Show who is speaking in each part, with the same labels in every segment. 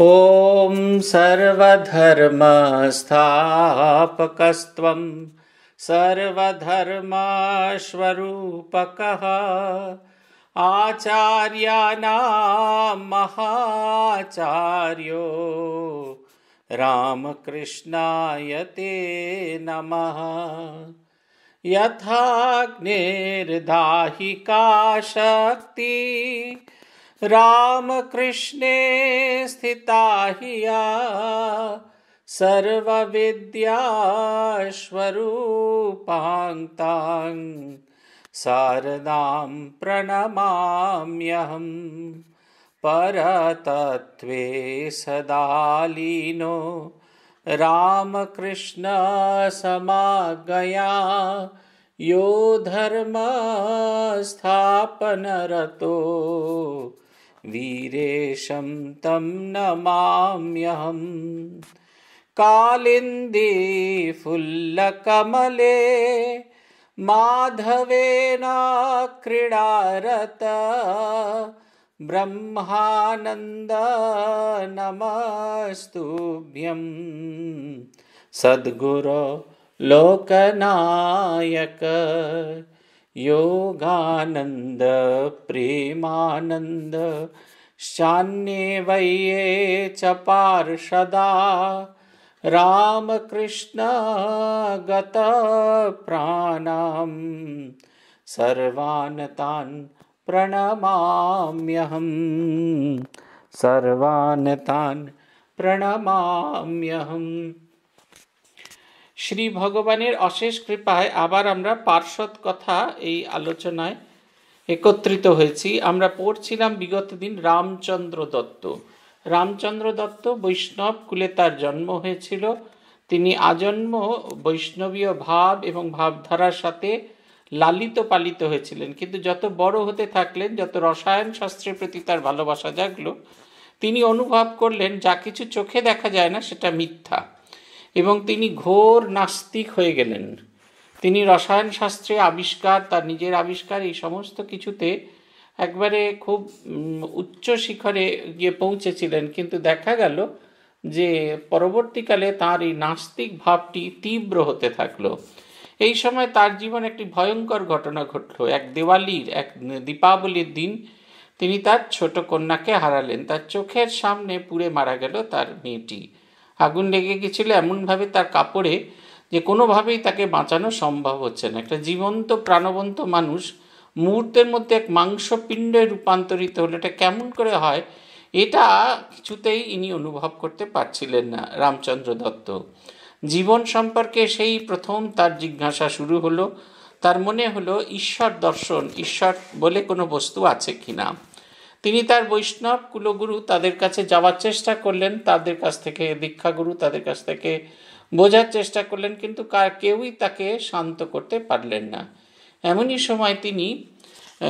Speaker 1: ॐ सर्वधर्मस्थापकस्त्वं सर्वधर्माश्वरूपकः महाचार्यो रामकृष्णाय ते नमः यथाग्नेर्दाहिका शक्ति रामकृष्णे स्थिता हि या सर्वविद्या प्रणमाम्यहं परतत्वे सदालीनो रामकृष्णसमागया यो धर्मस्थापनरतो वीरेशं तं नमाम्यहं फुल्लकमले माधवेना क्रीडारत नमस्तुभ्यं सद्गुरो लोकनायक योगानन्द प्रेमानन्द शान्ये वैये च पार्षदा तान् प्रणमाम्यहम् प्रणमाम्यहं तान् प्रणमाम्यहम् শ্রী ভগবানের অশেষ কৃপায় আবার আমরা পার্শ্বদ কথা এই আলোচনায় একত্রিত হয়েছি আমরা পড়ছিলাম বিগত দিন রামচন্দ্র দত্ত রামচন্দ্র দত্ত বৈষ্ণব কুলে তার জন্ম হয়েছিল তিনি আজন্ম বৈষ্ণবীয় ভাব এবং ভাবধারার সাথে লালিত পালিত হয়েছিলেন কিন্তু যত বড় হতে থাকলেন যত রসায়ন শাস্ত্রের প্রতি তার ভালোবাসা জাগল তিনি অনুভব করলেন যা কিছু চোখে দেখা যায় না সেটা মিথ্যা এবং তিনি ঘোর নাস্তিক হয়ে গেলেন তিনি রসায়ন শাস্ত্রে আবিষ্কার তার নিজের আবিষ্কার এই সমস্ত কিছুতে একবারে খুব উচ্চ শিখরে গিয়ে পৌঁছেছিলেন কিন্তু দেখা গেল যে পরবর্তীকালে তার এই নাস্তিক ভাবটি তীব্র হতে থাকলো এই সময় তার জীবনে একটি ভয়ঙ্কর ঘটনা ঘটল এক দেওয়ালির এক দীপাবলির দিন তিনি তার ছোট কন্যাকে হারালেন তার চোখের সামনে পুড়ে মারা গেল তার মেয়েটি আগুন লেগে গেছিলো এমনভাবে তার কাপড়ে যে কোনোভাবেই তাকে বাঁচানো সম্ভব হচ্ছে না একটা জীবন্ত প্রাণবন্ত মানুষ মুহূর্তের মধ্যে এক মাংসপিণ্ডে রূপান্তরিত হলো এটা কেমন করে হয় এটা কিছুতেই ইনি অনুভব করতে পারছিলেন না রামচন্দ্র দত্ত জীবন সম্পর্কে সেই প্রথম তার জিজ্ঞাসা শুরু হলো তার মনে হলো ঈশ্বর দর্শন ঈশ্বর বলে কোনো বস্তু আছে কিনা তিনি তার বৈষ্ণব কুলগুরু তাদের কাছে যাওয়ার চেষ্টা করলেন তাদের কাছ থেকে দীক্ষাগুরু তাদের কাছ থেকে বোঝার চেষ্টা করলেন কিন্তু কেউই তাকে শান্ত করতে পারলেন না এমনই সময় তিনি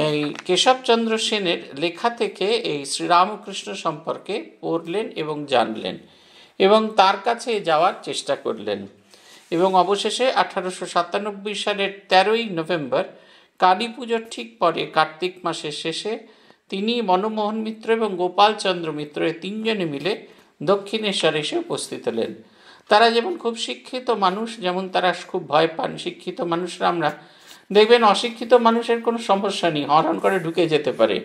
Speaker 1: এই কেশবচন্দ্র সেনের লেখা থেকে এই শ্রীরামকৃষ্ণ সম্পর্কে পড়লেন এবং জানলেন এবং তার কাছে যাওয়ার চেষ্টা করলেন এবং অবশেষে আঠারোশো সাতানব্বই সালের তেরোই নভেম্বর কালী পুজোর ঠিক পরে কার্তিক মাসের শেষে তিনি মনমোহন মিত্র এবং গোপালচন্দ্র মিত্র এই তিনজনে মিলে দক্ষিণেশ্বর এসে উপস্থিত হলেন তারা যেমন খুব শিক্ষিত মানুষ যেমন তারা খুব ভয় পান শিক্ষিত মানুষরা আমরা দেখবেন অশিক্ষিত মানুষের কোনো সমস্যা নেই হরণ করে ঢুকে যেতে পারে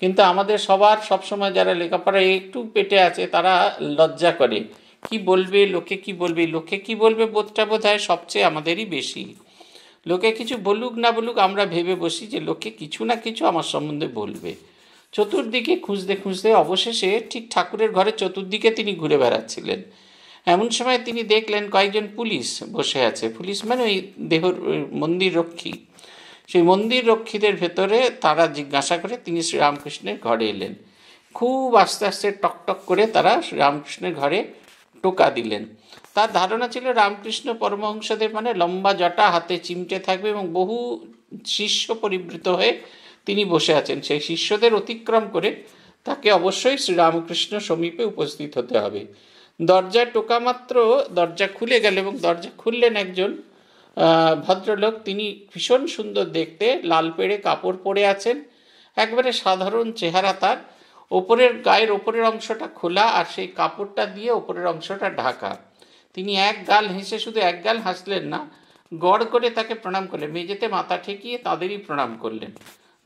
Speaker 1: কিন্তু আমাদের সবার সবসময় যারা লেখাপড়া একটু পেটে আছে তারা লজ্জা করে কি বলবে লোকে কি বলবে লোকে কি বলবে বোধটা বোধ হয় সবচেয়ে আমাদেরই বেশি লোকে কিছু বলুক না বলুক আমরা ভেবে বসি যে লোকে কিছু না কিছু আমার সম্বন্ধে বলবে চতুর্দিকে খুঁজতে খুঁজতে অবশেষে ঠিক ঠাকুরের ঘরে চতুর্দিকে তিনি ঘুরে বেড়াচ্ছিলেন এমন সময় তিনি দেখলেন কয়েকজন পুলিশ বসে আছে পুলিশ মানে ওই দেহ মন্দির রক্ষী সেই মন্দির রক্ষীদের ভেতরে তারা জিজ্ঞাসা করে তিনি শ্রীরামকৃষ্ণের ঘরে এলেন খুব আস্তে আস্তে টকটক করে তারা শ্রীরামকৃষ্ণের ঘরে টোকা দিলেন তার ধারণা ছিল রামকৃষ্ণ পরমহংসদেব মানে লম্বা জটা হাতে চিমটে থাকবে এবং বহু শিষ্য পরিবৃত হয়ে তিনি বসে আছেন সেই শিষ্যদের অতিক্রম করে তাকে অবশ্যই শ্রীরামকৃষ্ণ সমীপে উপস্থিত হতে হবে দরজায় টোকা মাত্র দরজা খুলে গেল এবং দরজা খুললেন একজন ভদ্রলোক তিনি ভীষণ সুন্দর দেখতে লাল পেড়ে কাপড় পরে আছেন একবারে সাধারণ চেহারা তার ওপরের গায়ের ওপরের অংশটা খোলা আর সেই কাপড়টা দিয়ে ওপরের অংশটা ঢাকা তিনি এক গাল হেসে শুধু এক গাল হাসলেন না গড় করে তাকে প্রণাম করলেন মেঝেতে মাথা ঠেকিয়ে তাদেরই প্রণাম করলেন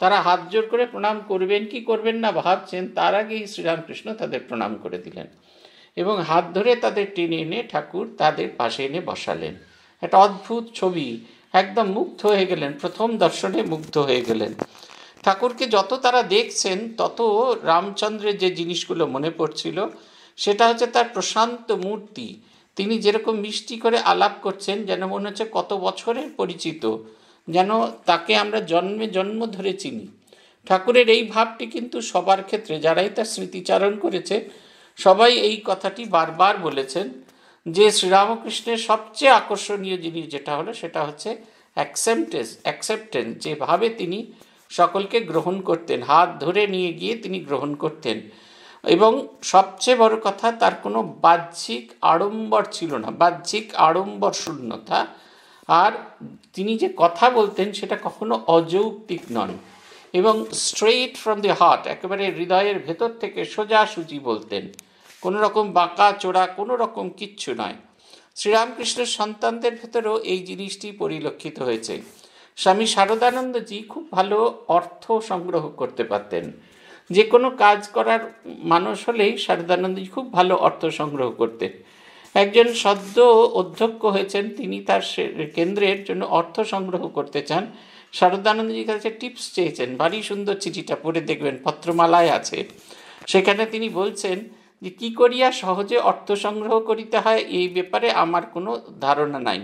Speaker 1: তারা হাত জোর করে প্রণাম করবেন কি করবেন না ভাবছেন তার আগেই শ্রীরামকৃষ্ণ তাদের প্রণাম করে দিলেন এবং হাত ধরে তাদের টেনে এনে ঠাকুর তাদের পাশে এনে বসালেন একটা অদ্ভুত ছবি একদম মুগ্ধ হয়ে গেলেন প্রথম দর্শনে মুগ্ধ হয়ে গেলেন ঠাকুরকে যত তারা দেখছেন তত রামচন্দ্রের যে জিনিসগুলো মনে পড়ছিল সেটা হচ্ছে তার প্রশান্ত মূর্তি তিনি যেরকম মিষ্টি করে আলাপ করছেন যেন মনে হচ্ছে কত বছরের পরিচিত যেন তাকে আমরা জন্মে জন্ম ধরে চিনি ঠাকুরের এই ভাবটি কিন্তু সবার ক্ষেত্রে যারাই তার স্মৃতিচারণ করেছে সবাই এই কথাটি বারবার বলেছেন যে শ্রীরামকৃষ্ণের সবচেয়ে আকর্ষণীয় জিনিস যেটা হলো সেটা হচ্ছে অ্যাকসেপ্টেন্স অ্যাকসেপ্টেন্স যেভাবে তিনি সকলকে গ্রহণ করতেন হাত ধরে নিয়ে গিয়ে তিনি গ্রহণ করতেন এবং সবচেয়ে বড় কথা তার কোনো বাহ্যিক আড়ম্বর ছিল না বাহ্যিক আড়ম্বর শূন্যতা আর তিনি যে কথা বলতেন সেটা কখনো অযৌক্তিক নন এবং স্ট্রেইট ফ্রম দি হার্ট একেবারে হৃদয়ের ভেতর থেকে সোজাসুজি বলতেন কোনো রকম বাঁকা চোরা কোনো রকম কিচ্ছু নয় শ্রীরামকৃষ্ণের সন্তানদের ভেতরেও এই জিনিসটি পরিলক্ষিত হয়েছে স্বামী শারদানন্দজি খুব ভালো অর্থ সংগ্রহ করতে পারতেন যে কোনো কাজ করার মানুষ হলেই শারদানন্দজি খুব ভালো অর্থ সংগ্রহ করতেন একজন সদ্য অধ্যক্ষ হয়েছেন তিনি তার কেন্দ্রের জন্য অর্থ সংগ্রহ করতে চান শারদানন্দজির কাছে টিপস চেয়েছেন ভারী সুন্দর চিঠিটা পড়ে দেখবেন পত্রমালায় আছে সেখানে তিনি বলছেন যে কী করিয়া সহজে অর্থ সংগ্রহ করিতে হয় এই ব্যাপারে আমার কোনো ধারণা নাই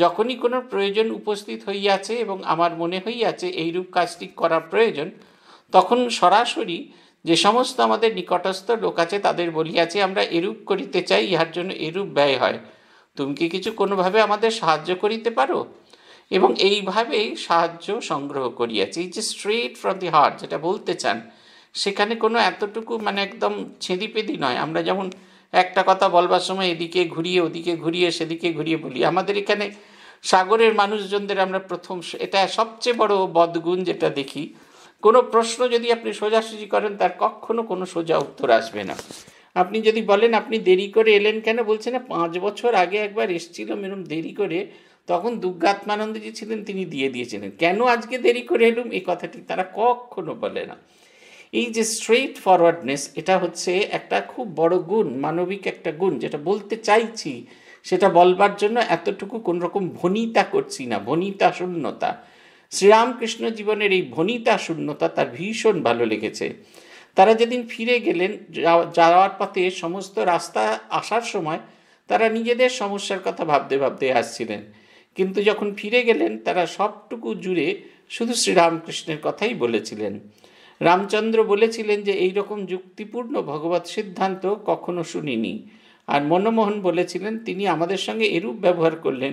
Speaker 1: যখনই কোনো প্রয়োজন উপস্থিত হইয়াছে এবং আমার মনে হইয়াছে এইরূপ কাজটি করা প্রয়োজন তখন সরাসরি যে সমস্ত আমাদের নিকটস্থ লোক আছে তাদের বলিয়াছি আমরা এরূপ করিতে চাই ইহার জন্য এরূপ ব্যয় হয় তুমি কি কিছু কোনোভাবে আমাদের সাহায্য করিতে পারো এবং এইভাবেই সাহায্য সংগ্রহ করিয়াছি যে স্ট্রেট ফ্রম দি হার্ট যেটা বলতে চান সেখানে কোনো এতটুকু মানে একদম ছেঁদিপেদি নয় আমরা যেমন একটা কথা বলবার সময় এদিকে ঘুরিয়ে ওদিকে ঘুরিয়ে সেদিকে ঘুরিয়ে বলি আমাদের এখানে সাগরের মানুষজনদের আমরা প্রথম এটা সবচেয়ে বড় বদগুণ যেটা দেখি কোনো প্রশ্ন যদি আপনি সোজাসুজি করেন তার কখনো কোনো সোজা উত্তর আসবে না আপনি যদি বলেন আপনি দেরি করে এলেন কেন বলছে না পাঁচ বছর আগে একবার এসেছিলাম এরম দেরি করে তখন দুর্গাত্মানন্দ যে ছিলেন তিনি দিয়ে দিয়েছিলেন কেন আজকে দেরি করে এলুম এই কথাটি তারা কখনো বলে না এই যে স্ট্রেট ফরওয়ার্ডনেস এটা হচ্ছে একটা খুব বড় গুণ মানবিক একটা গুণ যেটা বলতে চাইছি সেটা বলবার জন্য এতটুকু কোনোরকম ভনিতা করছি না ভনিতা শূন্যতা শ্রীরামকৃষ্ণ জীবনের এই ভনিতা শূন্যতা তার ভীষণ ভালো লেগেছে তারা যেদিন ফিরে গেলেন যাওয়ার পথে সমস্ত রাস্তা আসার সময় তারা নিজেদের সমস্যার কথা ভাবতে ভাবতে আসছিলেন কিন্তু যখন ফিরে গেলেন তারা সবটুকু জুড়ে শুধু শ্রীরামকৃষ্ণের কথাই বলেছিলেন রামচন্দ্র বলেছিলেন যে এই রকম যুক্তিপূর্ণ ভগবৎ সিদ্ধান্ত কখনো শুনিনি আর মনমোহন বলেছিলেন তিনি আমাদের সঙ্গে এরূপ ব্যবহার করলেন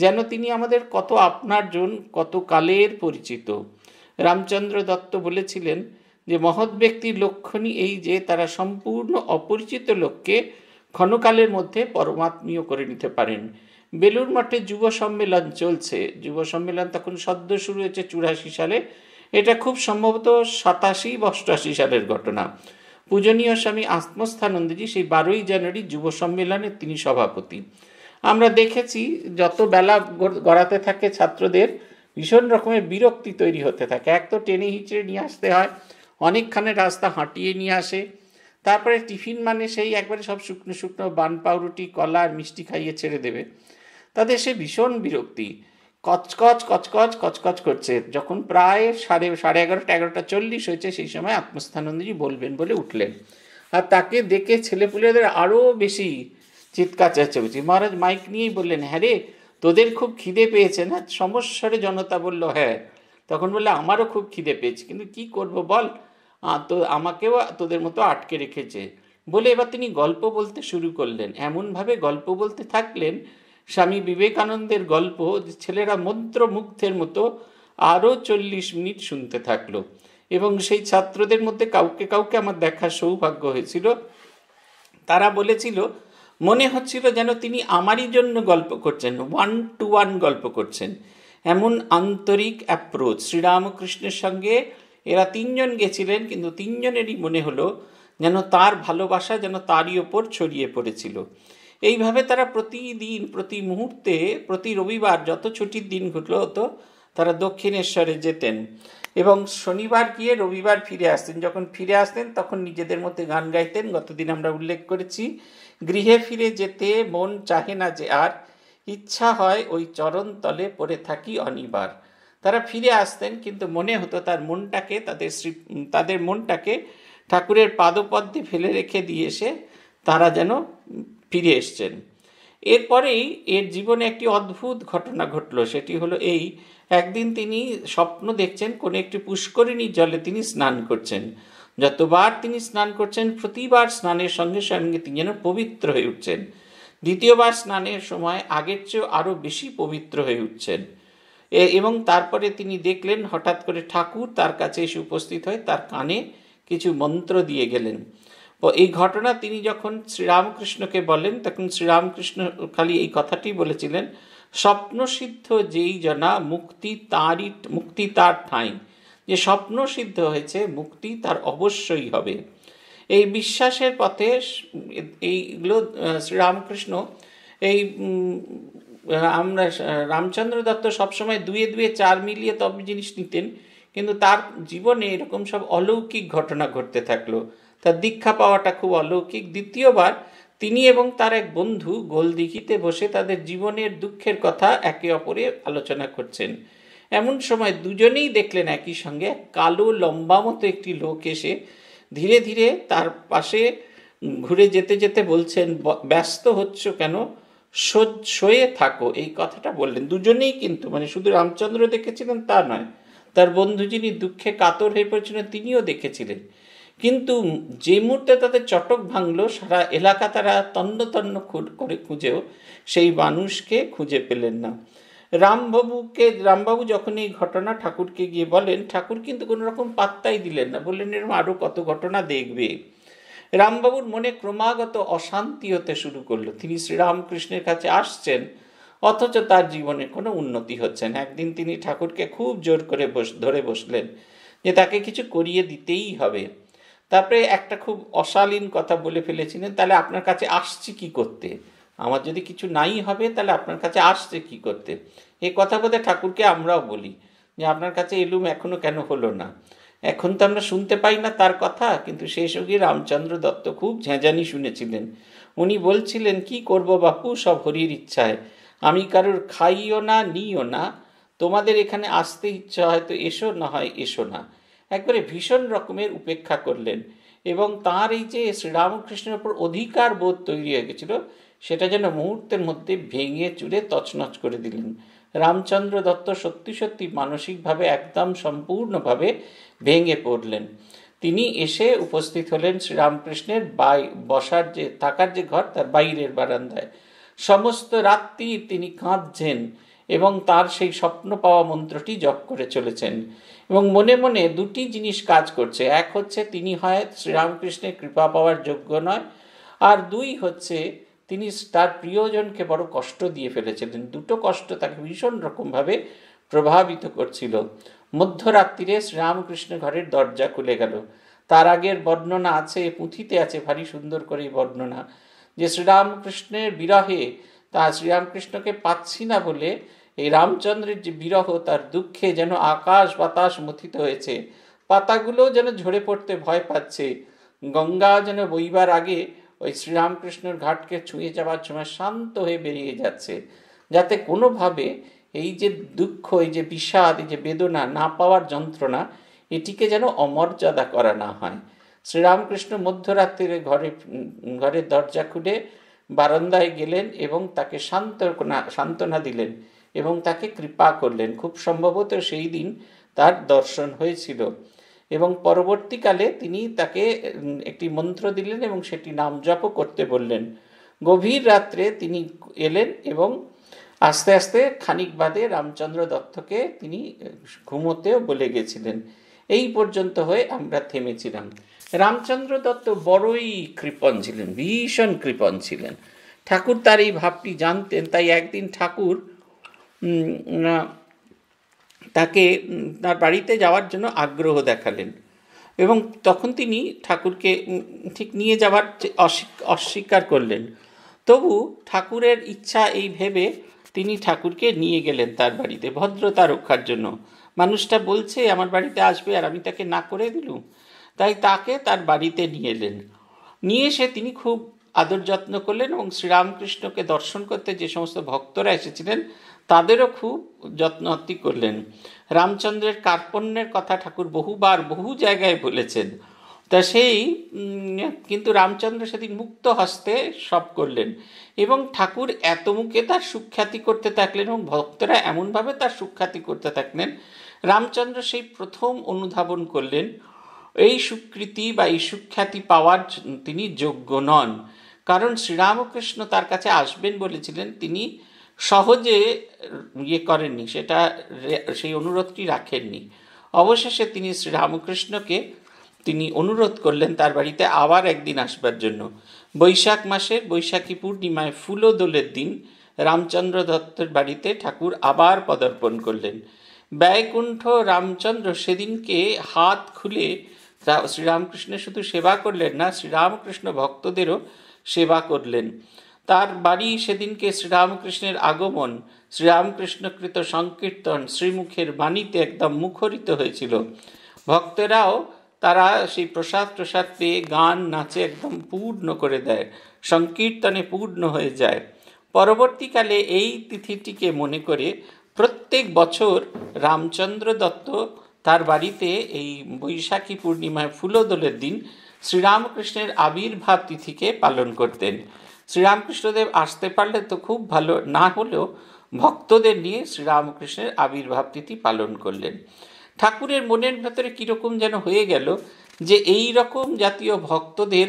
Speaker 1: যেন তিনি আমাদের কত আপনার জন কত কালের পরিচিত রামচন্দ্র দত্ত বলেছিলেন যে মহৎ ব্যক্তির লক্ষণই এই যে তারা সম্পূর্ণ অপরিচিত লোককে ক্ষণকালের মধ্যে পরমাত্মীয় করে নিতে পারেন বেলুর মঠে যুব সম্মেলন চলছে যুব সম্মেলন তখন সদ্য শুরু হয়েছে চুরাশি সালে এটা খুব সম্ভবত সাতাশি বা অষ্টআশি সালের ঘটনা পূজনীয় স্বামী আত্মস্থানন্দজি সেই বারোই জানুয়ারি যুব সম্মেলনে তিনি সভাপতি আমরা দেখেছি যত বেলা গড়াতে থাকে ছাত্রদের ভীষণ রকমের বিরক্তি তৈরি হতে থাকে এক তো টেনে হিঁচড়ে নিয়ে আসতে হয় অনেকখানে রাস্তা হাঁটিয়ে নিয়ে আসে তারপরে টিফিন মানে সেই একবারে সব শুকনো শুকনো বান পাউরুটি কলা আর মিষ্টি খাইয়ে ছেড়ে দেবে তাদের সে ভীষণ বিরক্তি কচকচ কচকচ কচকচ করছে যখন প্রায় সাড়ে সাড়ে এগারোটা এগারোটা চল্লিশ হয়েছে সেই সময় আত্মস্থানন্দী বলবেন বলে উঠলেন আর তাকে দেখে ছেলেপুলেদের আরও বেশি চিৎকার চেঁচামেচি মহারাজ মাইক নিয়েই বললেন হ্যাঁ রে তোদের খুব খিদে পেয়েছে না সমস্যারে জনতা বলল হ্যাঁ তখন বললে আমারও খুব খিদে পেয়েছে কিন্তু কি করব বল তো আমাকেও তোদের মতো আটকে রেখেছে বলে এবার তিনি গল্প বলতে শুরু করলেন এমনভাবে গল্প বলতে থাকলেন স্বামী বিবেকানন্দের গল্প ছেলেরা মন্ত্রমুগ্ধের মতো আরও চল্লিশ মিনিট শুনতে থাকলো এবং সেই ছাত্রদের মধ্যে কাউকে কাউকে আমার দেখার সৌভাগ্য হয়েছিল তারা বলেছিল মনে হচ্ছিল যেন তিনি আমারই জন্য গল্প করছেন ওয়ান টু ওয়ান গল্প করছেন এমন আন্তরিক অ্যাপ্রোচ শ্রীরামকৃষ্ণের সঙ্গে এরা তিনজন গেছিলেন কিন্তু তিনজনেরই মনে হলো যেন তার ভালোবাসা যেন তারই ওপর ছড়িয়ে পড়েছিল এইভাবে তারা প্রতিদিন প্রতি মুহূর্তে প্রতি রবিবার যত ছুটির দিন ঘটলো হতো তারা দক্ষিণেশ্বরে যেতেন এবং শনিবার গিয়ে রবিবার ফিরে আসতেন যখন ফিরে আসতেন তখন নিজেদের মধ্যে গান গাইতেন গতদিন আমরা উল্লেখ করেছি গৃহে ফিরে যেতে মন চাহে না যে আর ইচ্ছা হয় ওই চরণতলে পড়ে থাকি অনিবার তারা ফিরে আসতেন কিন্তু মনে হতো তার মনটাকে তাদের শ্রী তাদের মনটাকে ঠাকুরের পাদপদ্মে ফেলে রেখে দিয়ে এসে তারা যেন ফিরে এসছেন এরপরেই এর জীবনে একটি অদ্ভুত ঘটনা ঘটল সেটি হলো এই একদিন তিনি স্বপ্ন দেখছেন কোনো একটি পুষ্করিণীর জলে তিনি স্নান করছেন যতবার তিনি স্নান করছেন প্রতিবার স্নানের সঙ্গে সঙ্গে তিনি যেন পবিত্র হয়ে উঠছেন দ্বিতীয়বার স্নানের সময় আগের চেয়েও আরও বেশি পবিত্র হয়ে উঠছেন এবং তারপরে তিনি দেখলেন হঠাৎ করে ঠাকুর তার কাছে এসে উপস্থিত হয় তার কানে কিছু মন্ত্র দিয়ে গেলেন এই ঘটনা তিনি যখন শ্রীরামকৃষ্ণকে বলেন তখন শ্রীরামকৃষ্ণ খালি এই কথাটি বলেছিলেন স্বপ্নসিদ্ধ যেই জনা মুক্তি তাঁরই মুক্তি তার ঠাঁই যে স্বপ্ন সিদ্ধ হয়েছে মুক্তি তার অবশ্যই হবে এই বিশ্বাসের পথে এইগুলো শ্রীরামকৃষ্ণ এই আমরা রামচন্দ্র দত্ত সবসময় দুয়ে দুয়ে চার মিলিয়ে তব জিনিস নিতেন কিন্তু তার জীবনে এরকম সব অলৌকিক ঘটনা ঘটতে থাকলো তার দীক্ষা পাওয়াটা খুব অলৌকিক দ্বিতীয়বার তিনি এবং তার এক বন্ধু গোলদিঘিতে বসে তাদের জীবনের দুঃখের কথা একে অপরে আলোচনা করছেন এমন সময় দুজনেই দেখলেন একই সঙ্গে কালো লম্বা মতো একটি লোক এসে ধীরে ধীরে তার পাশে ঘুরে যেতে যেতে বলছেন ব্যস্ত হচ্ছ কেন সয়ে থাকো এই কথাটা বললেন দুজনেই কিন্তু মানে শুধু রামচন্দ্র দেখেছিলেন তা নয় তার বন্ধু যিনি দুঃখে কাতর হয়ে পড়েছিলেন তিনিও দেখেছিলেন কিন্তু যে মুহূর্তে তাদের চটক ভাঙলো সারা এলাকা তারা তন্ন তন্ন করে খুঁজেও সেই মানুষকে খুঁজে পেলেন না রামবাবুকে রামবাবু যখন এই ঘটনা ঠাকুরকে গিয়ে বলেন ঠাকুর কিন্তু কোনো রকম পাত্তাই দিলেন না বললেন এরকম আরও কত ঘটনা দেখবে রামবাবুর মনে ক্রমাগত অশান্তি হতে শুরু করলো তিনি শ্রীরামকৃষ্ণের কাছে আসছেন অথচ তার জীবনে কোনো উন্নতি হচ্ছে না একদিন তিনি ঠাকুরকে খুব জোর করে বস ধরে বসলেন যে তাকে কিছু করিয়ে দিতেই হবে তারপরে একটা খুব অশালীন কথা বলে ফেলেছিলেন তাহলে আপনার কাছে আসছি কি করতে আমার যদি কিছু নাই হবে তাহলে আপনার কাছে আসছে কি করতে এ কথা বোধ ঠাকুরকে আমরাও বলি যে আপনার কাছে এলুম এখনও কেন হলো না এখন তো আমরা শুনতে পাই না তার কথা কিন্তু সেই সঙ্গে রামচন্দ্র দত্ত খুব ঝেঁঝানি শুনেছিলেন উনি বলছিলেন কি করব বাপু সব হরির ইচ্ছায় আমি কারোর খাইও না নিও না তোমাদের এখানে আসতে ইচ্ছা হয়তো এসো না হয় এসো না একবারে ভীষণ রকমের উপেক্ষা করলেন এবং তার এই যে শ্রীরামকৃষ্ণের ওপর অধিকার বোধ তৈরি হয়ে গেছিল সেটা যেন মুহূর্তের মধ্যে ভেঙে চুরে তছনছ করে দিলেন রামচন্দ্র দত্ত সত্যি সত্যি মানসিকভাবে একদম সম্পূর্ণভাবে ভেঙে পড়লেন তিনি এসে উপস্থিত হলেন শ্রীরামকৃষ্ণের বাই বসার যে থাকার যে ঘর তার বাইরের বারান্দায় সমস্ত রাত্রি তিনি কাঁদছেন এবং তার সেই স্বপ্ন পাওয়া মন্ত্রটি জপ করে চলেছেন এবং মনে মনে দুটি জিনিস কাজ করছে এক হচ্ছে তিনি হয় শ্রীরামকৃষ্ণের কৃপা পাওয়ার যোগ্য নয় আর দুই হচ্ছে তিনি তার প্রিয়জনকে বড় কষ্ট দিয়ে ফেলেছিলেন দুটো কষ্ট তাকে ভীষণ রকমভাবে প্রভাবিত করছিল মধ্যরাত্রিরে শ্রীরামকৃষ্ণ ঘরের দরজা খুলে গেল তার আগের বর্ণনা আছে পুঁথিতে আছে ভারী সুন্দর করে বর্ণনা যে শ্রীরামকৃষ্ণের বিরহে তা শ্রীরামকৃষ্ণকে পাচ্ছি না বলে এই রামচন্দ্রের যে বিরহ তার দুঃখে যেন আকাশ বাতাস মথিত হয়েছে পাতাগুলো যেন ঝরে পড়তে ভয় পাচ্ছে গঙ্গা যেন বইবার আগে ওই শ্রীরামকৃষ্ণের ঘাটকে ছুঁয়ে যাওয়ার সময় শান্ত হয়ে বেরিয়ে যাচ্ছে যাতে কোনোভাবে এই যে দুঃখ এই যে বিষাদ এই যে বেদনা না পাওয়ার যন্ত্রণা এটিকে যেন অমর্যাদা করা না হয় শ্রীরামকৃষ্ণ মধ্যরাত্রিরে ঘরে ঘরের দরজা খুলে বারান্দায় গেলেন এবং তাকে শান্ত সান্ত্বনা দিলেন এবং তাকে কৃপা করলেন খুব সম্ভবত সেই দিন তার দর্শন হয়েছিল এবং পরবর্তীকালে তিনি তাকে একটি মন্ত্র দিলেন এবং সেটি নাম জপও করতে বললেন গভীর রাত্রে তিনি এলেন এবং আস্তে আস্তে খানিক বাদে রামচন্দ্র দত্তকে তিনি ঘুমোতেও বলে গেছিলেন এই পর্যন্ত হয়ে আমরা থেমেছিলাম রামচন্দ্র দত্ত বড়ই কৃপণ ছিলেন ভীষণ কৃপণ ছিলেন ঠাকুর তার এই ভাবটি জানতেন তাই একদিন ঠাকুর তাকে তার বাড়িতে যাওয়ার জন্য আগ্রহ দেখালেন এবং তখন তিনি ঠাকুরকে ঠিক নিয়ে যাওয়ার অস্বীকার করলেন তবু ঠাকুরের ইচ্ছা এই ভেবে তিনি ঠাকুরকে নিয়ে গেলেন তার বাড়িতে ভদ্রতা রক্ষার জন্য মানুষটা বলছে আমার বাড়িতে আসবে আর আমি তাকে না করে দিলুম তাই তাকে তার বাড়িতে নিয়ে এলেন নিয়ে এসে তিনি খুব আদর যত্ন করলেন এবং শ্রীরামকৃষ্ণকে দর্শন করতে যে সমস্ত ভক্তরা এসেছিলেন তাদেরও খুব যত্নতি করলেন রামচন্দ্রের কার্পণ্যের কথা ঠাকুর বহুবার বহু জায়গায় বলেছেন তা সেই কিন্তু রামচন্দ্র সেদিন মুক্ত হস্তে সব করলেন এবং ঠাকুর এত মুখে তার সুখ্যাতি করতে থাকলেন এবং ভক্তরা এমনভাবে তার সুখ্যাতি করতে থাকলেন রামচন্দ্র সেই প্রথম অনুধাবন করলেন এই স্বীকৃতি বা এই সুখ্যাতি পাওয়ার তিনি যোগ্য নন কারণ শ্রীরামকৃষ্ণ তার কাছে আসবেন বলেছিলেন তিনি সহজে ইয়ে করেননি সেটা সেই অনুরোধটি রাখেননি অবশেষে তিনি শ্রীরামকৃষ্ণকে তিনি অনুরোধ করলেন তার বাড়িতে আবার একদিন আসবার জন্য বৈশাখ মাসের বৈশাখী পূর্ণিমায় ফুলো দোলের দিন রামচন্দ্র দত্তের বাড়িতে ঠাকুর আবার পদার্পণ করলেন ব্যয়কুণ্ঠ রামচন্দ্র সেদিনকে হাত খুলে শ্রীরামকৃষ্ণের শুধু সেবা করলেন না শ্রীরামকৃষ্ণ ভক্তদেরও সেবা করলেন তার বাড়ি সেদিনকে শ্রীরামকৃষ্ণের আগমন শ্রীরামকৃষ্ণকৃত সংকীর্তন শ্রীমুখের বাণীতে একদম মুখরিত হয়েছিল ভক্তেরাও তারা সেই প্রসাদ প্রসাদ পেয়ে গান নাচে একদম পূর্ণ করে দেয় সংকীর্তনে পূর্ণ হয়ে যায় পরবর্তীকালে এই তিথিটিকে মনে করে প্রত্যেক বছর রামচন্দ্র দত্ত তার বাড়িতে এই বৈশাখী পূর্ণিমায় ফুলোদোলের দিন শ্রীরামকৃষ্ণের আবির্ভাব তিথিকে পালন করতেন শ্রীরামকৃষ্ণদেব আসতে পারলে তো খুব ভালো না হলেও ভক্তদের নিয়ে শ্রীরামকৃষ্ণের আবির্ভাব তিথি পালন করলেন ঠাকুরের মনের ভেতরে কীরকম যেন হয়ে গেল যে এই রকম জাতীয় ভক্তদের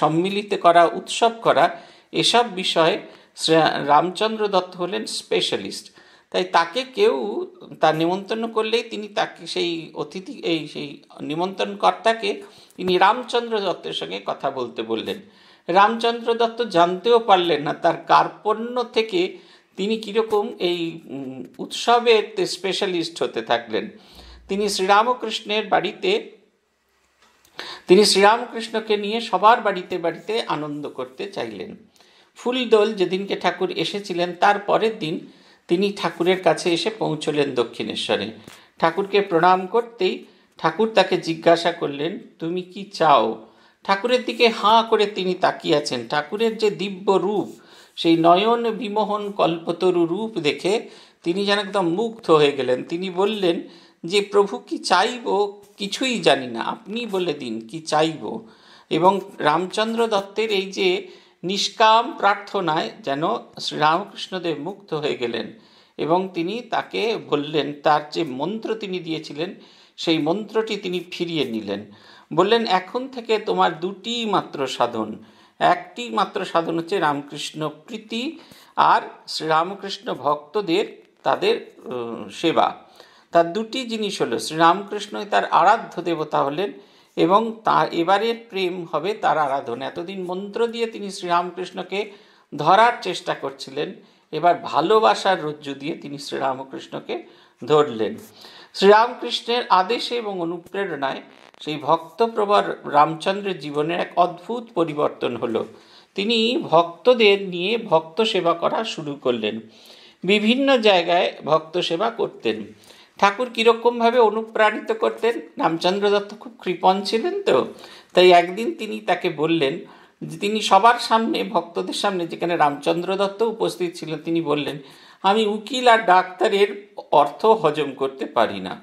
Speaker 1: সম্মিলিত করা উৎসব করা এসব বিষয়ে রামচন্দ্র দত্ত হলেন স্পেশালিস্ট তাই তাকে কেউ তার নিমন্ত্রণ করলেই তিনি তাকে সেই অতিথি এই সেই নিমন্ত্রণকর্তাকে তিনি রামচন্দ্র দত্তের সঙ্গে কথা বলতে বললেন রামচন্দ্র দত্ত জানতেও পারলেন না তার কার্পণ্য থেকে তিনি কীরকম এই উৎসবের স্পেশালিস্ট হতে থাকলেন তিনি শ্রীরামকৃষ্ণের বাড়িতে তিনি শ্রীরামকৃষ্ণকে নিয়ে সবার বাড়িতে বাড়িতে আনন্দ করতে চাইলেন ফুলদোল যেদিনকে ঠাকুর এসেছিলেন তার পরের দিন তিনি ঠাকুরের কাছে এসে পৌঁছলেন দক্ষিণেশ্বরে ঠাকুরকে প্রণাম করতেই ঠাকুর তাকে জিজ্ঞাসা করলেন তুমি কি চাও ঠাকুরের দিকে হাঁ করে তিনি তাকিয়াছেন ঠাকুরের যে দিব্য রূপ সেই নয়ন বিমোহন কল্পতরু রূপ দেখে তিনি যেন একদম মুগ্ধ হয়ে গেলেন তিনি বললেন যে প্রভু কি চাইব কিছুই জানি না আপনি বলে দিন কি চাইব এবং রামচন্দ্র দত্তের এই যে নিষ্কাম প্রার্থনায় যেন রামকৃষ্ণদেব মুগ্ধ হয়ে গেলেন এবং তিনি তাকে বললেন তার যে মন্ত্র তিনি দিয়েছিলেন সেই মন্ত্রটি তিনি ফিরিয়ে নিলেন বললেন এখন থেকে তোমার দুটি মাত্র সাধন একটি মাত্র সাধন হচ্ছে রামকৃষ্ণ প্রীতি আর শ্রীরামকৃষ্ণ ভক্তদের তাদের সেবা তার দুটি জিনিস হলো শ্রীরামকৃষ্ণই তার আরাধ্য দেবতা হলেন এবং তার এবারের প্রেম হবে তার আরাধনা এতদিন মন্ত্র দিয়ে তিনি শ্রীরামকৃষ্ণকে ধরার চেষ্টা করছিলেন এবার ভালোবাসার রজ্জু দিয়ে তিনি শ্রীরামকৃষ্ণকে ধরলেন শ্রীরামকৃষ্ণের আদেশে এবং অনুপ্রেরণায় সেই ভক্তপ্রভার রামচন্দ্রের জীবনের এক অদ্ভুত পরিবর্তন হলো তিনি ভক্তদের নিয়ে ভক্ত সেবা করা শুরু করলেন বিভিন্ন জায়গায় ভক্ত সেবা করতেন ঠাকুর কীরকমভাবে অনুপ্রাণিত করতেন রামচন্দ্র দত্ত খুব কৃপণ ছিলেন তো তাই একদিন তিনি তাকে বললেন যে তিনি সবার সামনে ভক্তদের সামনে যেখানে রামচন্দ্র দত্ত উপস্থিত ছিলেন তিনি বললেন আমি উকিল আর ডাক্তারের অর্থ হজম করতে পারি না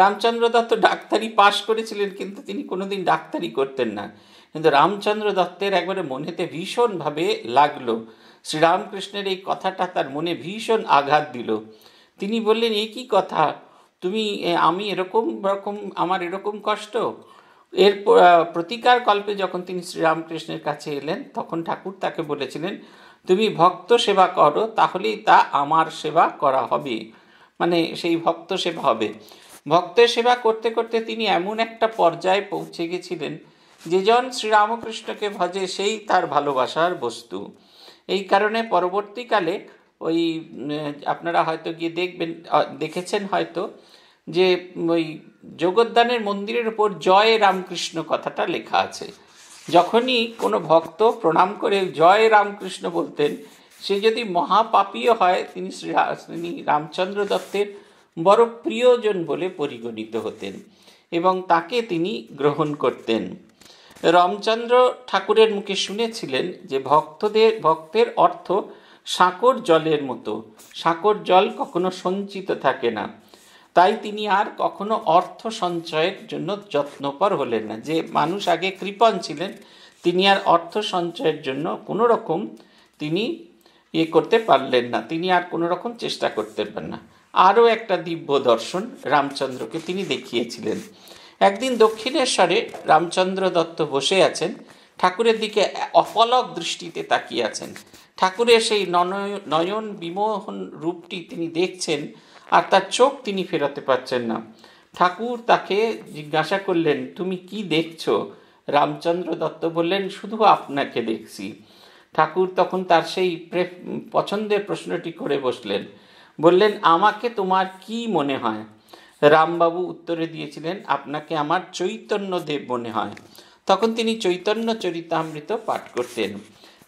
Speaker 1: রামচন্দ্র দত্ত ডাক্তারি পাশ করেছিলেন কিন্তু তিনি কোনোদিন ডাক্তারি করতেন না কিন্তু রামচন্দ্র দত্তের একবারে মনেতে ভীষণভাবে লাগলো শ্রীরামকৃষ্ণের এই কথাটা তার মনে ভীষণ আঘাত দিল তিনি বললেন এ কী কথা তুমি আমি এরকম রকম আমার এরকম কষ্ট এর প্রতিকার কল্পে যখন তিনি শ্রীরামকৃষ্ণের কাছে এলেন তখন ঠাকুর তাকে বলেছিলেন তুমি ভক্ত সেবা করো তাহলেই তা আমার সেবা করা হবে মানে সেই ভক্ত সেবা হবে ভক্তের সেবা করতে করতে তিনি এমন একটা পর্যায়ে পৌঁছে গেছিলেন যেজন শ্রীরামকৃষ্ণকে ভজে সেই তার ভালোবাসার বস্তু এই কারণে পরবর্তীকালে ওই আপনারা হয়তো গিয়ে দেখবেন দেখেছেন হয়তো যে ওই যোগদানের মন্দিরের উপর জয় রামকৃষ্ণ কথাটা লেখা আছে যখনই কোনো ভক্ত প্রণাম করে জয় রামকৃষ্ণ বলতেন সে যদি মহাপাপীয় হয় তিনি শ্রী তিনি রামচন্দ্র দত্তের বড় প্রিয়জন বলে পরিগণিত হতেন এবং তাকে তিনি গ্রহণ করতেন রামচন্দ্র ঠাকুরের মুখে শুনেছিলেন যে ভক্তদের ভক্তের অর্থ সাঁকর জলের মতো সাঁকর জল কখনো সঞ্চিত থাকে না তাই তিনি আর কখনো অর্থ সঞ্চয়ের জন্য যত্নপর হলেন না যে মানুষ আগে কৃপণ ছিলেন তিনি আর অর্থ সঞ্চয়ের জন্য কোনো রকম তিনি ইয়ে করতে পারলেন না তিনি আর কোনো রকম চেষ্টা করতে পারেন না আরও একটা দিব্য দর্শন রামচন্দ্রকে তিনি দেখিয়েছিলেন একদিন দক্ষিণেশ্বরে রামচন্দ্র দত্ত বসে আছেন ঠাকুরের দিকে অফলক দৃষ্টিতে তাকিয়ে আছেন ঠাকুরের সেই নয়ন বিমোহন রূপটি তিনি দেখছেন আর তার চোখ তিনি ফেরাতে পারছেন না ঠাকুর তাকে জিজ্ঞাসা করলেন তুমি কি দেখছো রামচন্দ্র দত্ত বললেন শুধু আপনাকে দেখছি ঠাকুর তখন তার সেই পছন্দের প্রশ্নটি করে বসলেন বললেন আমাকে তোমার কি মনে হয় রামবাবু উত্তরে দিয়েছিলেন আপনাকে আমার চৈতন্যদেব মনে হয় তখন তিনি চৈতন্য চরিতামৃত পাঠ করতেন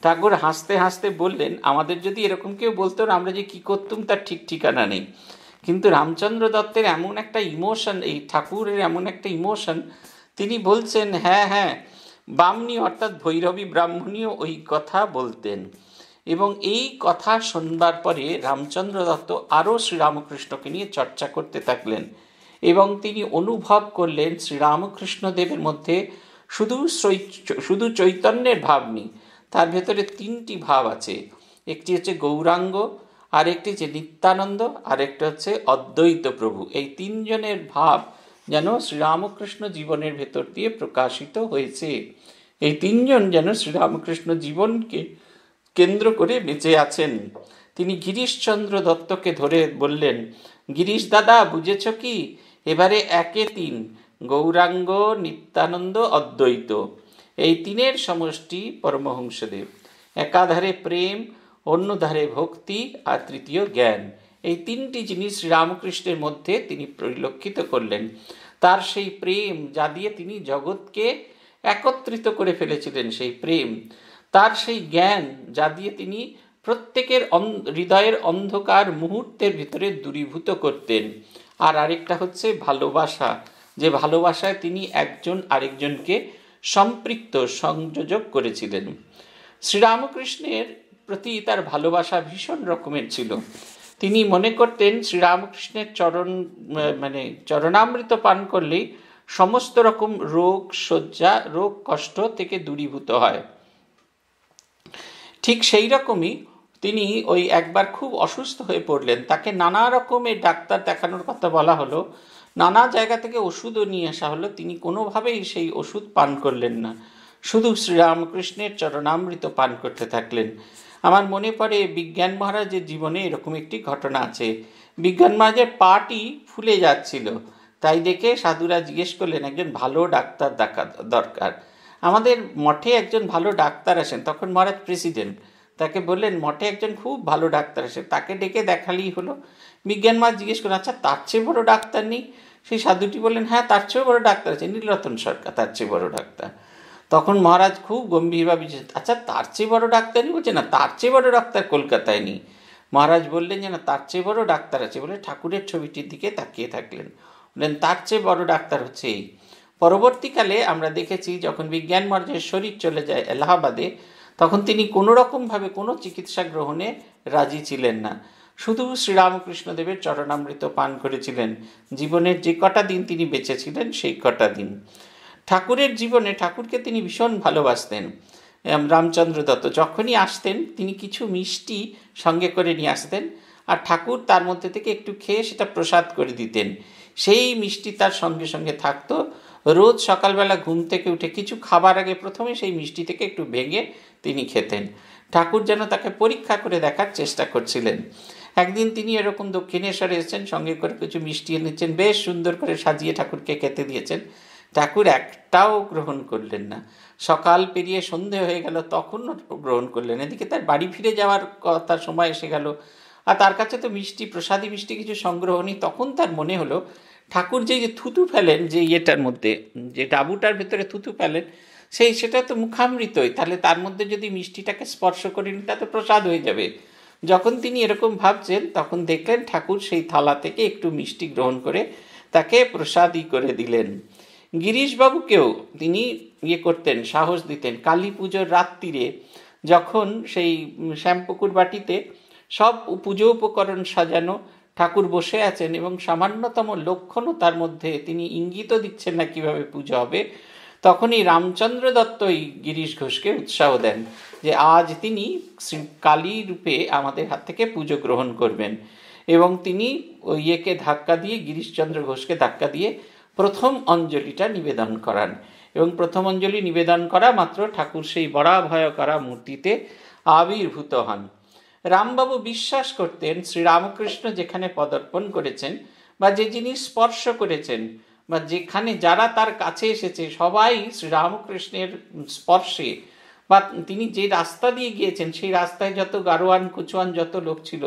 Speaker 1: ঠাকুর হাসতে হাসতে বললেন আমাদের যদি এরকম কেউ বলতো আমরা যে কি করতুম তার ঠিক ঠিকানা নেই কিন্তু রামচন্দ্র দত্তের এমন একটা ইমোশন এই ঠাকুরের এমন একটা ইমোশন তিনি বলছেন হ্যাঁ হ্যাঁ বামনি অর্থাৎ ভৈরবী ব্রাহ্মণীও ওই কথা বলতেন এবং এই কথা শুনবার পরে রামচন্দ্র দত্ত আরও শ্রীরামকৃষ্ণকে নিয়ে চর্চা করতে থাকলেন এবং তিনি অনুভব করলেন শ্রীরামকৃষ্ণদেবের মধ্যে শুধু শুধু চৈতন্যের ভাব নেই তার ভেতরে তিনটি ভাব আছে একটি হচ্ছে গৌরাঙ্গ আরেকটি হচ্ছে নিত্যানন্দ আরেকটা হচ্ছে অদ্বৈত প্রভু এই তিনজনের ভাব যেন শ্রীরামকৃষ্ণ জীবনের ভেতর দিয়ে প্রকাশিত হয়েছে এই তিনজন যেন শ্রীরামকৃষ্ণ জীবনকে কেন্দ্র করে বেঁচে আছেন তিনি গিরিশচন্দ্র দত্তকে ধরে বললেন গিরিশ দাদা বুঝেছ কি এবারে একে তিন গৌরাঙ্গ নিত্যানন্দ অদ্বৈত এই তিনের সমষ্টি পরমহংসদেব একাধারে প্রেম অন্যধারে ভক্তি আর তৃতীয় জ্ঞান এই তিনটি জিনিস রামকৃষ্ণের মধ্যে তিনি পরিলক্ষিত করলেন তার সেই প্রেম যা দিয়ে তিনি জগৎকে একত্রিত করে ফেলেছিলেন সেই প্রেম তার সেই জ্ঞান যা দিয়ে তিনি প্রত্যেকের হৃদয়ের অন্ধকার মুহূর্তের ভিতরে দূরীভূত করতেন আর আরেকটা হচ্ছে ভালোবাসা যে ভালোবাসায় তিনি একজন আরেকজনকে সম্পৃক্ত সংযোজক করেছিলেন শ্রীরামকৃষ্ণের প্রতি তার ভালোবাসা ভীষণ রকমের ছিল তিনি মনে করতেন শ্রীরামকৃষ্ণের চরণ মানে চরণামৃত পান করলেই সমস্ত রকম রোগ শয্যা রোগ কষ্ট থেকে দূরীভূত হয় ঠিক সেই রকমই তিনি ওই একবার খুব অসুস্থ হয়ে পড়লেন তাকে নানা রকমের ডাক্তার দেখানোর কথা বলা হলো নানা জায়গা থেকে ওষুধও নিয়ে আসা হলো তিনি কোনোভাবেই সেই ওষুধ পান করলেন না শুধু শ্রীরামকৃষ্ণের চরণামৃত পান করতে থাকলেন আমার মনে পড়ে বিজ্ঞান মহারাজের জীবনে এরকম একটি ঘটনা আছে বিজ্ঞান মহারাজের পাটি ফুলে যাচ্ছিল তাই দেখে সাধুরা জিজ্ঞেস করলেন একজন ভালো ডাক্তার দেখা দরকার আমাদের মঠে একজন ভালো ডাক্তার আসেন তখন মহারাজ প্রেসিডেন্ট তাকে বললেন মঠে একজন খুব ভালো ডাক্তার আসেন তাকে ডেকে দেখালেই হলো বিজ্ঞান মা জিজ্ঞেস করলেন আচ্ছা তার চেয়ে বড়ো ডাক্তার নেই সেই সাধুটি বললেন হ্যাঁ তার চেয়েও বড়ো ডাক্তার আছে নীলরতন সরকার তার চেয়ে বড়ো ডাক্তার তখন মহারাজ খুব গম্ভীরভাবে আচ্ছা তার চেয়ে বড় ডাক্তার নেই বলছে না তার চেয়ে বড়ো ডাক্তার কলকাতায় নেই মহারাজ বললেন যে না তার চেয়ে বড় ডাক্তার আছে বলে ঠাকুরের ছবিটির দিকে তাকিয়ে থাকলেন বললেন তার চেয়ে বড় ডাক্তার হচ্ছে এই পরবর্তীকালে আমরা দেখেছি যখন বিজ্ঞান মর্যের শরীর চলে যায় এলাহাবাদে তখন তিনি কোনো রকমভাবে কোনো চিকিৎসা গ্রহণে রাজি ছিলেন না শুধু শ্রীরামকৃষ্ণদেবের চরণামৃত পান করেছিলেন জীবনের যে কটা দিন তিনি বেঁচেছিলেন সেই কটা দিন ঠাকুরের জীবনে ঠাকুরকে তিনি ভীষণ ভালোবাসতেন রামচন্দ্র দত্ত যখনই আসতেন তিনি কিছু মিষ্টি সঙ্গে করে নিয়ে আসতেন আর ঠাকুর তার মধ্যে থেকে একটু খেয়ে সেটা প্রসাদ করে দিতেন সেই মিষ্টি তার সঙ্গে সঙ্গে থাকতো রোজ সকালবেলা ঘুম থেকে উঠে কিছু খাবার আগে প্রথমে সেই মিষ্টি থেকে একটু ভেঙে তিনি খেতেন ঠাকুর যেন তাকে পরীক্ষা করে দেখার চেষ্টা করছিলেন একদিন তিনি এরকম দক্ষিণেশ্বরে এসেছেন সঙ্গে করে কিছু মিষ্টি এনেছেন বেশ সুন্দর করে সাজিয়ে ঠাকুরকে খেতে দিয়েছেন ঠাকুর একটাও গ্রহণ করলেন না সকাল পেরিয়ে সন্ধে হয়ে গেল তখনও গ্রহণ করলেন এদিকে তার বাড়ি ফিরে যাওয়ার কথা সময় এসে গেল আর তার কাছে তো মিষ্টি প্রসাদী মিষ্টি কিছু সংগ্রহ নেই তখন তার মনে হলো ঠাকুর যে যে থুতু ফেলেন যে ইয়েটার মধ্যে যে ডাবুটার ভেতরে থুতু ফেলেন সেই সেটা তো মুখামৃতই তাহলে তার মধ্যে যদি মিষ্টিটাকে স্পর্শ করেন তা তো প্রসাদ হয়ে যাবে যখন তিনি এরকম ভাবছেন তখন দেখলেন ঠাকুর সেই থালা থেকে একটু মিষ্টি গ্রহণ করে তাকে প্রসাদই করে দিলেন গিরিশবাবুকেও তিনি ইয়ে করতেন সাহস দিতেন কালী পুজোর রাত্রিরে যখন সেই শ্যামপুকুর বাটিতে সব পুজো উপকরণ সাজানো ঠাকুর বসে আছেন এবং সামান্যতম লক্ষণও তার মধ্যে তিনি ইঙ্গিত দিচ্ছেন না কিভাবে পুজো হবে তখনই রামচন্দ্র দত্ত এই গিরিশ ঘোষকে উৎসাহ দেন যে আজ তিনি কালী রূপে আমাদের হাত থেকে পুজো গ্রহণ করবেন এবং তিনি ওই ইয়েকে ধাক্কা দিয়ে গিরিশচন্দ্র ঘোষকে ধাক্কা দিয়ে প্রথম অঞ্জলিটা নিবেদন করান এবং প্রথম অঞ্জলি নিবেদন করা মাত্র ঠাকুর সেই বড়াভয় করা মূর্তিতে আবির্ভূত হন রামবাবু বিশ্বাস করতেন শ্রীরামকৃষ্ণ যেখানে পদার্পণ করেছেন বা যে জিনিস স্পর্শ করেছেন বা যেখানে যারা তার কাছে এসেছে সবাই শ্রীরামকৃষ্ণের স্পর্শে বা তিনি যে রাস্তা দিয়ে গিয়েছেন সেই রাস্তায় যত গারোয়ান কুচুয়ান যত লোক ছিল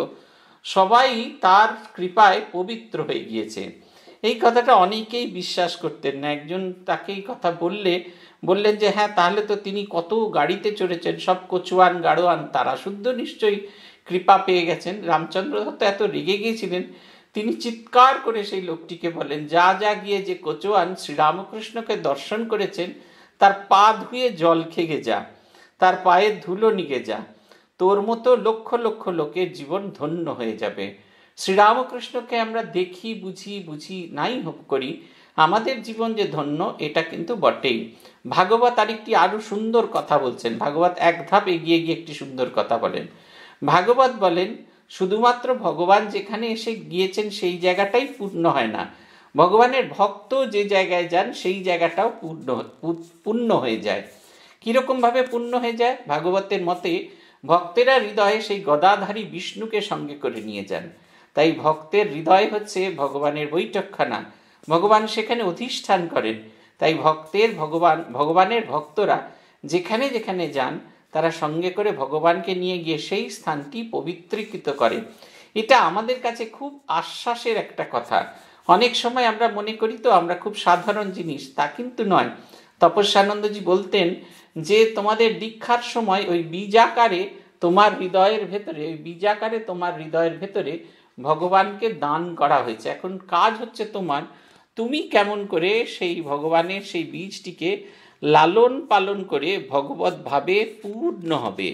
Speaker 1: সবাই তার কৃপায় পবিত্র হয়ে গিয়েছে এই কথাটা অনেকেই বিশ্বাস করতেন না একজন তাকে এই কথা বললে বললেন যে হ্যাঁ তাহলে তো তিনি কত গাড়িতে চড়েছেন সব কচুয়ান গাড়োয়ান তারা শুদ্ধ নিশ্চয়ই কৃপা পেয়ে গেছেন রামচন্দ্র দত্ত এত রেগে গিয়েছিলেন তিনি চিৎকার করে সেই লোকটিকে বলেন যা যা গিয়ে যে কচুয়ান শ্রীরামকৃষ্ণকে দর্শন করেছেন তার পা ধুয়ে জল খেগে যা তার পায়ে ধুলো নিগে যা তোর মতো লক্ষ লক্ষ লোকের জীবন ধন্য হয়ে যাবে শ্রীরামকৃষ্ণকে আমরা দেখি বুঝি বুঝি নাই হোক করি আমাদের জীবন যে ধন্য এটা কিন্তু বটেই ভাগবত আর একটি আরও সুন্দর কথা বলছেন ভাগবত এক ধাপ এগিয়ে গিয়ে একটি সুন্দর কথা বলেন ভাগবত বলেন শুধুমাত্র ভগবান যেখানে এসে গিয়েছেন সেই জায়গাটাই পূর্ণ হয় না ভগবানের ভক্ত যে জায়গায় যান সেই জায়গাটাও পূর্ণ পূর্ণ হয়ে যায় কীরকমভাবে পূর্ণ হয়ে যায় ভাগবতের মতে ভক্তেরা হৃদয়ে সেই গদাধারী বিষ্ণুকে সঙ্গে করে নিয়ে যান তাই ভক্তের হৃদয় হচ্ছে ভগবানের বৈঠকখানা ভগবান সেখানে অধিষ্ঠান করেন তাই ভক্তের ভগবান ভগবানের ভক্তরা যেখানে যেখানে যান তারা সঙ্গে করে ভগবানকে নিয়ে গিয়ে সেই স্থানটি পবিত্রীকৃত করে এটা আমাদের কাছে খুব আশ্বাসের একটা কথা অনেক সময় আমরা মনে করি তো আমরা খুব সাধারণ জিনিস তা কিন্তু নয় তপস্যানন্দজি বলতেন যে তোমাদের দীক্ষার সময় ওই বীজাকারে তোমার হৃদয়ের ভেতরে ওই বীজাকারে তোমার হৃদয়ের ভেতরে ভগবানকে দান করা হয়েছে এখন কাজ হচ্ছে তোমার তুমি কেমন করে সেই ভগবানের সেই বীজটিকে লালন পালন করে ভগবতভাবে পূর্ণ হবে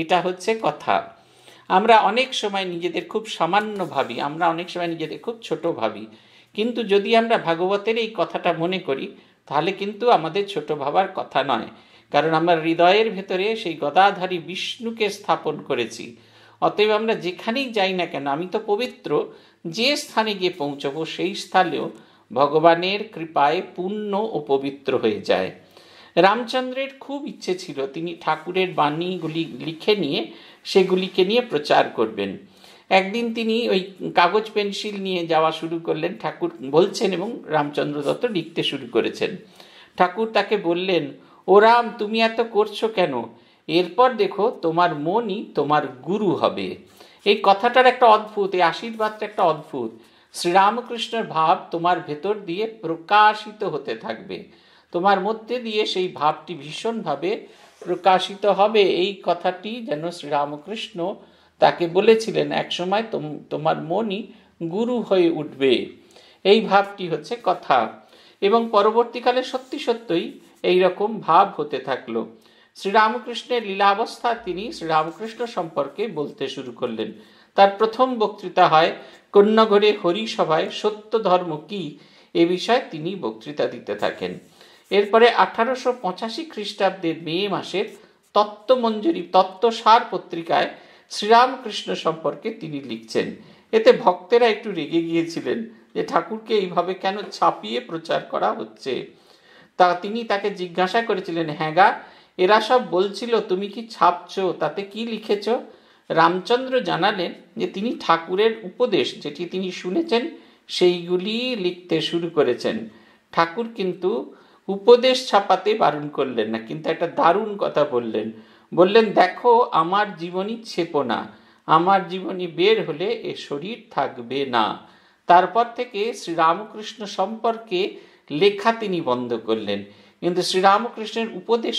Speaker 1: এটা হচ্ছে কথা আমরা অনেক সময় নিজেদের খুব সামান্য ভাবি আমরা অনেক সময় নিজেদের খুব ছোট ভাবি কিন্তু যদি আমরা ভাগবতের এই কথাটা মনে করি তাহলে কিন্তু আমাদের ছোট ভাবার কথা নয় কারণ আমরা হৃদয়ের ভেতরে সেই গদাধারী বিষ্ণুকে স্থাপন করেছি অতএব আমরা যেখানেই যাই না কেন আমি তো পবিত্র যে স্থানে গিয়ে পৌঁছব সেই স্থানেও ভগবানের কৃপায় পূর্ণ ও পবিত্র হয়ে যায় রামচন্দ্রের খুব ইচ্ছে ছিল তিনি ঠাকুরের বাণীগুলি লিখে নিয়ে সেগুলিকে নিয়ে প্রচার করবেন একদিন তিনি ওই কাগজ পেন্সিল নিয়ে যাওয়া শুরু করলেন ঠাকুর বলছেন এবং রামচন্দ্র দত্ত লিখতে শুরু করেছেন ঠাকুর তাকে বললেন ও রাম তুমি এত করছো কেন এরপর দেখো তোমার মনই তোমার গুরু হবে এই কথাটার একটা অদ্ভুত এই আশীর্বাদটা একটা অদ্ভুত শ্রীরামকৃষ্ণের ভাব তোমার ভেতর দিয়ে প্রকাশিত হতে থাকবে তোমার মধ্যে দিয়ে সেই ভাবটি ভীষণভাবে প্রকাশিত হবে এই কথাটি যেন শ্রীরামকৃষ্ণ তাকে বলেছিলেন একসময় তোমার মনই গুরু হয়ে উঠবে এই ভাবটি হচ্ছে কথা এবং পরবর্তীকালে সত্যি সত্যই এই রকম ভাব হতে থাকলো শ্রীরামকৃষ্ণের লীলাবস্থা তিনি শ্রীরামকৃষ্ণ সম্পর্কে বলতে শুরু করলেন তার প্রথম বক্তৃতা হয় কন্যাঘরে হরিসভায় সত্য ধর্ম কি এ বিষয়ে তিনি বক্তৃতা দিতে থাকেন এরপরে আঠারোশো পঁচাশি খ্রিস্টাব্দের মে মাসের তত্ত্বমঞ্জুরি তত্ত্বসার পত্রিকায় শ্রীরামকৃষ্ণ সম্পর্কে তিনি লিখছেন এতে ভক্তেরা একটু রেগে গিয়েছিলেন যে ঠাকুরকে এইভাবে কেন ছাপিয়ে প্রচার করা হচ্ছে তা তিনি তাকে জিজ্ঞাসা করেছিলেন হ্যাঁ এরা সব বলছিল তুমি কি ছাপছ তাতে কি লিখেছ রামচন্দ্র জানালেন যে তিনি ঠাকুরের উপদেশ যেটি তিনি শুনেছেন সেইগুলি লিখতে শুরু করেছেন ঠাকুর কিন্তু উপদেশ ছাপাতে বারণ করলেন না কিন্তু একটা দারুণ কথা বললেন বললেন দেখো আমার জীবনী ছেপো না আমার জীবনী বের হলে এ শরীর থাকবে না তারপর থেকে শ্রীরামকৃষ্ণ সম্পর্কে লেখা তিনি বন্ধ করলেন কিন্তু শ্রীরামকৃষ্ণের উপদেশ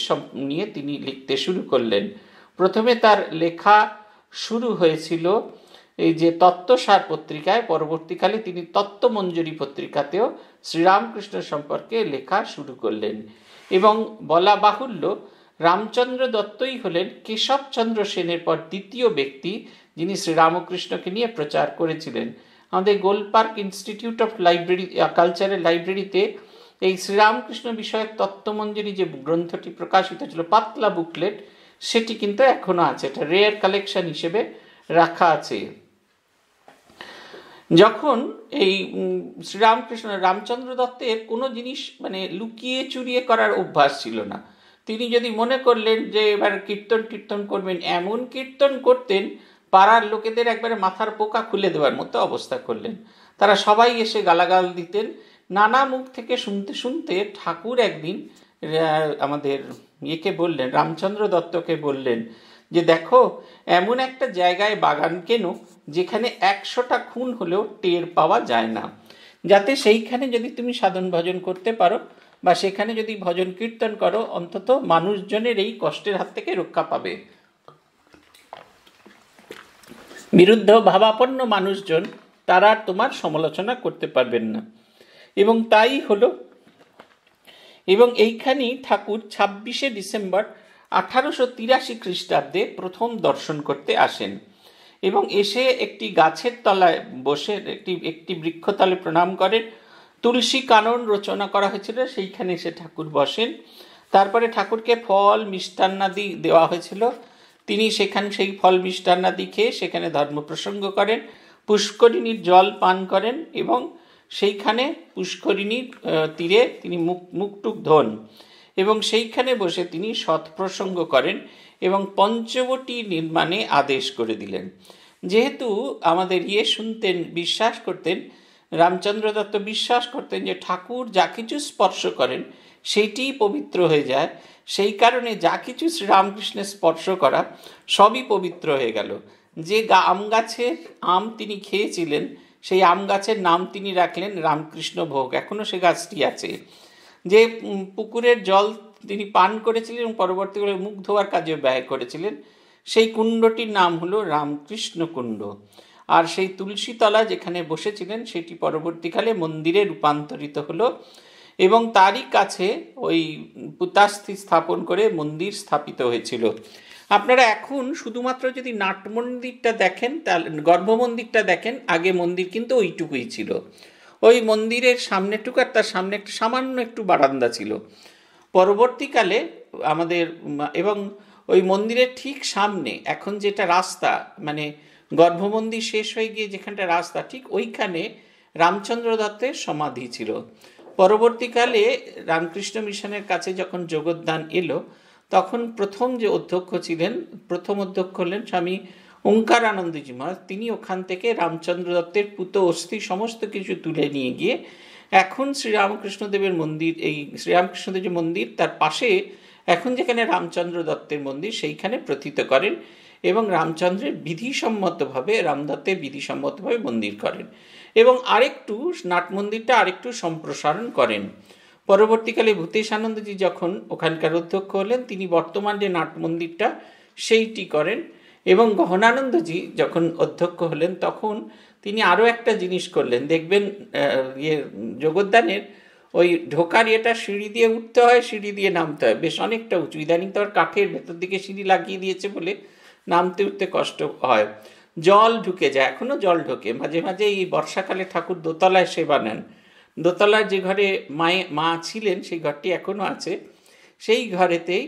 Speaker 1: নিয়ে তিনি লিখতে শুরু করলেন প্রথমে তার লেখা শুরু হয়েছিল এই যে তত্ত্বসার পত্রিকায় পরবর্তীকালে তিনি তত্ত্বমঞ্জুরি পত্রিকাতেও শ্রীরামকৃষ্ণ সম্পর্কে লেখা শুরু করলেন এবং বলা বাহুল্য রামচন্দ্র দত্তই হলেন কেশবচন্দ্র সেনের পর দ্বিতীয় ব্যক্তি যিনি শ্রীরামকৃষ্ণকে নিয়ে প্রচার করেছিলেন আমাদের গোলপার্ক ইনস্টিটিউট অফ লাইব্রেরি কালচারের লাইব্রেরিতে এই শ্রীরামকৃষ্ণ বিষয়ক তত্ত্বমঞ্জুরি যে গ্রন্থটি প্রকাশিত ছিল পাতলা বুকলেট সেটি কিন্তু এখনও আছে এটা রেয়ার কালেকশন হিসেবে রাখা আছে যখন এই শ্রীরামকৃষ্ণ রামচন্দ্র দত্তের কোনো জিনিস মানে লুকিয়ে চুরিয়ে করার অভ্যাস ছিল না তিনি যদি মনে করলেন যে এবার কীর্তন কীর্তন করবেন এমন কীর্তন করতেন পাড়ার লোকেদের একবারে মাথার পোকা খুলে দেওয়ার মতো অবস্থা করলেন তারা সবাই এসে গালাগাল দিতেন নানা মুখ থেকে শুনতে শুনতে ঠাকুর একদিন আমাদের ইয়েকে বললেন রামচন্দ্র দত্তকে বললেন যে দেখো এমন একটা জায়গায় বাগান কেন যেখানে একশোটা খুন হলেও টের পাওয়া যায় না যাতে সেইখানে যদি তুমি সাধন ভজন করতে পারো বা সেখানে যদি ভজন কীর্তন করো অন্তত মানুষজনের এই কষ্টের হাত থেকে রক্ষা পাবে বিরুদ্ধ ভাবাপন্ন মানুষজন তারা তোমার সমালোচনা করতে পারবেন না এবং তাই হলো এবং এইখানেই ঠাকুর ছাব্বিশে ডিসেম্বর আঠারোশো তিরাশি খ্রিস্টাব্দে প্রথম দর্শন করতে আসেন এবং এসে একটি গাছের তলায় বসে একটি একটি বৃক্ষতলে প্রণাম করেন তুলসী কানন রচনা করা হয়েছিল সেইখানে এসে ঠাকুর বসেন তারপরে ঠাকুরকে ফল মিষ্টান্নাদি দেওয়া হয়েছিল তিনি সেখানে সেই ফল মিষ্টান্নাদি খেয়ে সেখানে ধর্ম প্রসঙ্গ করেন পুষ্করিণীর জল পান করেন এবং সেইখানে পুষ্করিণীর তীরে তিনি মুখ মুখটুক ধন এবং সেইখানে বসে তিনি সৎ প্রসঙ্গ করেন এবং পঞ্চবটি নির্মাণে আদেশ করে দিলেন যেহেতু আমাদের ইয়ে শুনতেন বিশ্বাস করতেন রামচন্দ্র দত্ত বিশ্বাস করতেন যে ঠাকুর যা কিছু স্পর্শ করেন সেইটি পবিত্র হয়ে যায় সেই কারণে যা কিছু শ্রীরামকৃষ্ণের স্পর্শ করা সবই পবিত্র হয়ে গেল যে আম গাছের আম তিনি খেয়েছিলেন সেই আম গাছের নাম তিনি রাখলেন রামকৃষ্ণ ভোগ এখনও সে গাছটি আছে যে পুকুরের জল তিনি পান করেছিলেন এবং পরবর্তীকালে মুখ ধোয়ার কাজে ব্যয় করেছিলেন সেই কুণ্ডটির নাম হলো রামকৃষ্ণ কুণ্ড আর সেই তুলসীতলা যেখানে বসেছিলেন সেটি পরবর্তীকালে মন্দিরে রূপান্তরিত হলো এবং তারই কাছে ওই পুতাস্থি স্থাপন করে মন্দির স্থাপিত হয়েছিল আপনারা এখন শুধুমাত্র যদি নাট মন্দিরটা দেখেন তাহলে গর্ভমন্দিরটা দেখেন আগে মন্দির কিন্তু ওইটুকুই ছিল ওই মন্দিরের সামনেটুকু আর তার সামনে একটা সামান্য একটু বারান্দা ছিল পরবর্তীকালে আমাদের এবং ওই মন্দিরের ঠিক সামনে এখন যেটা রাস্তা মানে গর্ভমন্দির শেষ হয়ে গিয়ে যেখানটা রাস্তা ঠিক ওইখানে রামচন্দ্র দত্তের সমাধি ছিল পরবর্তীকালে রামকৃষ্ণ মিশনের কাছে যখন যোগদান এলো তখন প্রথম যে অধ্যক্ষ ছিলেন প্রথম অধ্যক্ষ হলেন স্বামী ওঙ্কারানন্দজি মহারাজ তিনি ওখান থেকে রামচন্দ্র দত্তের পুত অস্থি সমস্ত কিছু তুলে নিয়ে গিয়ে এখন শ্রীরামকৃষ্ণদেবের মন্দির এই শ্রীরামকৃষ্ণদেব যে মন্দির তার পাশে এখন যেখানে রামচন্দ্র দত্তের মন্দির সেইখানে প্রথিত করেন এবং রামচন্দ্রের বিধিসম্মতভাবে রামদত্তের বিধিসম্মতভাবে মন্দির করেন এবং আরেকটু নাট মন্দিরটা আরেকটু সম্প্রসারণ করেন পরবর্তীকালে ভূতেশ আনন্দজি যখন ওখানকার অধ্যক্ষ হলেন তিনি বর্তমান যে নাট মন্দিরটা সেইটি করেন এবং গহনানন্দজি যখন অধ্যক্ষ হলেন তখন তিনি আরও একটা জিনিস করলেন দেখবেন ইয়ে যোগদানের ওই ঢোকার এটা সিঁড়ি দিয়ে উঠতে হয় সিঁড়ি দিয়ে নামতে হয় বেশ অনেকটা উঁচু ইদানিং তো আর কাঠের ভেতর দিকে সিঁড়ি লাগিয়ে দিয়েছে বলে নামতে উঠতে কষ্ট হয় জল ঢুকে যায় এখনও জল ঢোকে মাঝে মাঝে এই বর্ষাকালে ঠাকুর দোতলায় সেবা নেন দোতলার যে ঘরে মায়ে মা ছিলেন সেই ঘরটি এখনও আছে সেই ঘরেতেই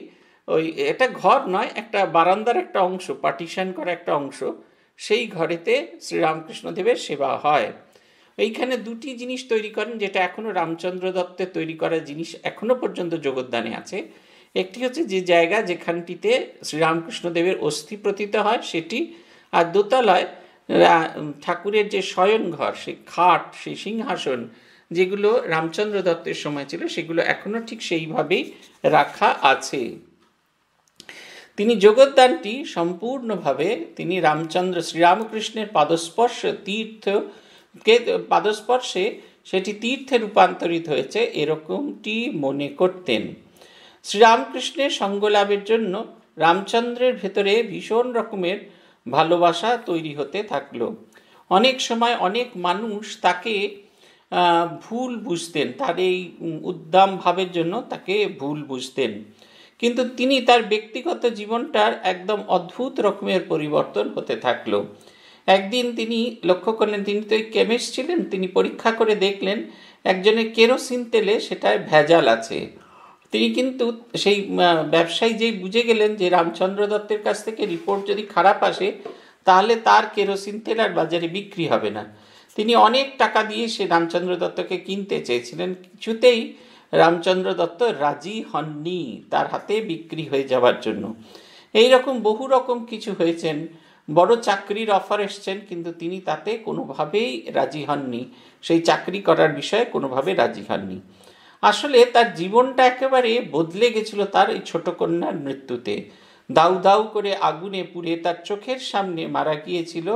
Speaker 1: ওই এটা ঘর নয় একটা বারান্দার একটা অংশ পার্টিশন করা একটা অংশ সেই ঘরেতে শ্রীরামকৃষ্ণদেবের সেবা হয় এইখানে দুটি জিনিস তৈরি করেন যেটা এখনও রামচন্দ্র দত্তের তৈরি করা জিনিস এখনও পর্যন্ত যোগদানে আছে একটি হচ্ছে যে জায়গা যেখানটিতে শ্রীরামকৃষ্ণদেবের অস্থি প্রতীত হয় সেটি আর দোতলায় ঠাকুরের যে শয়নঘর সেই খাট সেই সিংহাসন যেগুলো রামচন্দ্র দত্তের সময় ছিল সেগুলো এখনও ঠিক সেইভাবেই রাখা আছে তিনি যোগদানটি সম্পূর্ণভাবে তিনি রামচন্দ্র শ্রীরামকৃষ্ণের পাদস্পর্শ তীর্থকে পাদস্পর্শে সেটি তীর্থে রূপান্তরিত হয়েছে এরকমটি মনে করতেন শ্রীরামকৃষ্ণের সঙ্গ লাভের জন্য রামচন্দ্রের ভেতরে ভীষণ রকমের ভালোবাসা তৈরি হতে থাকলো অনেক সময় অনেক মানুষ তাকে ভুল বুঝতেন তার এই উদ্দাম ভাবের জন্য তাকে ভুল বুঝতেন কিন্তু তিনি তার ব্যক্তিগত জীবনটার একদম অদ্ভুত রকমের পরিবর্তন হতে থাকলো একদিন তিনি লক্ষ্য করলেন তিনি তো এই কেমিস্ট ছিলেন তিনি পরীক্ষা করে দেখলেন একজনের কেরোসিন তেলে সেটায় ভেজাল আছে তিনি কিন্তু সেই ব্যবসায়ী যেই বুঝে গেলেন যে রামচন্দ্র দত্তের কাছ থেকে রিপোর্ট যদি খারাপ আসে তাহলে তার কেরোসিন তেল আর বাজারে বিক্রি হবে না তিনি অনেক টাকা দিয়ে সে রামচন্দ্র দত্তকে কিনতে চেয়েছিলেন কিছুতেই রামচন্দ্র দত্ত রাজি হননি তার হাতে বিক্রি হয়ে যাওয়ার জন্য এই রকম বহু রকম কিছু হয়েছেন বড় চাকরির অফার এসছেন কিন্তু তিনি তাতে কোনোভাবেই রাজি হননি সেই চাকরি করার বিষয়ে কোনোভাবে রাজি হননি আসলে তার জীবনটা একেবারে বদলে গেছিল তার এই ছোট কন্যার মৃত্যুতে দাউ দাউ করে আগুনে পুড়ে তার চোখের সামনে মারা গিয়েছিল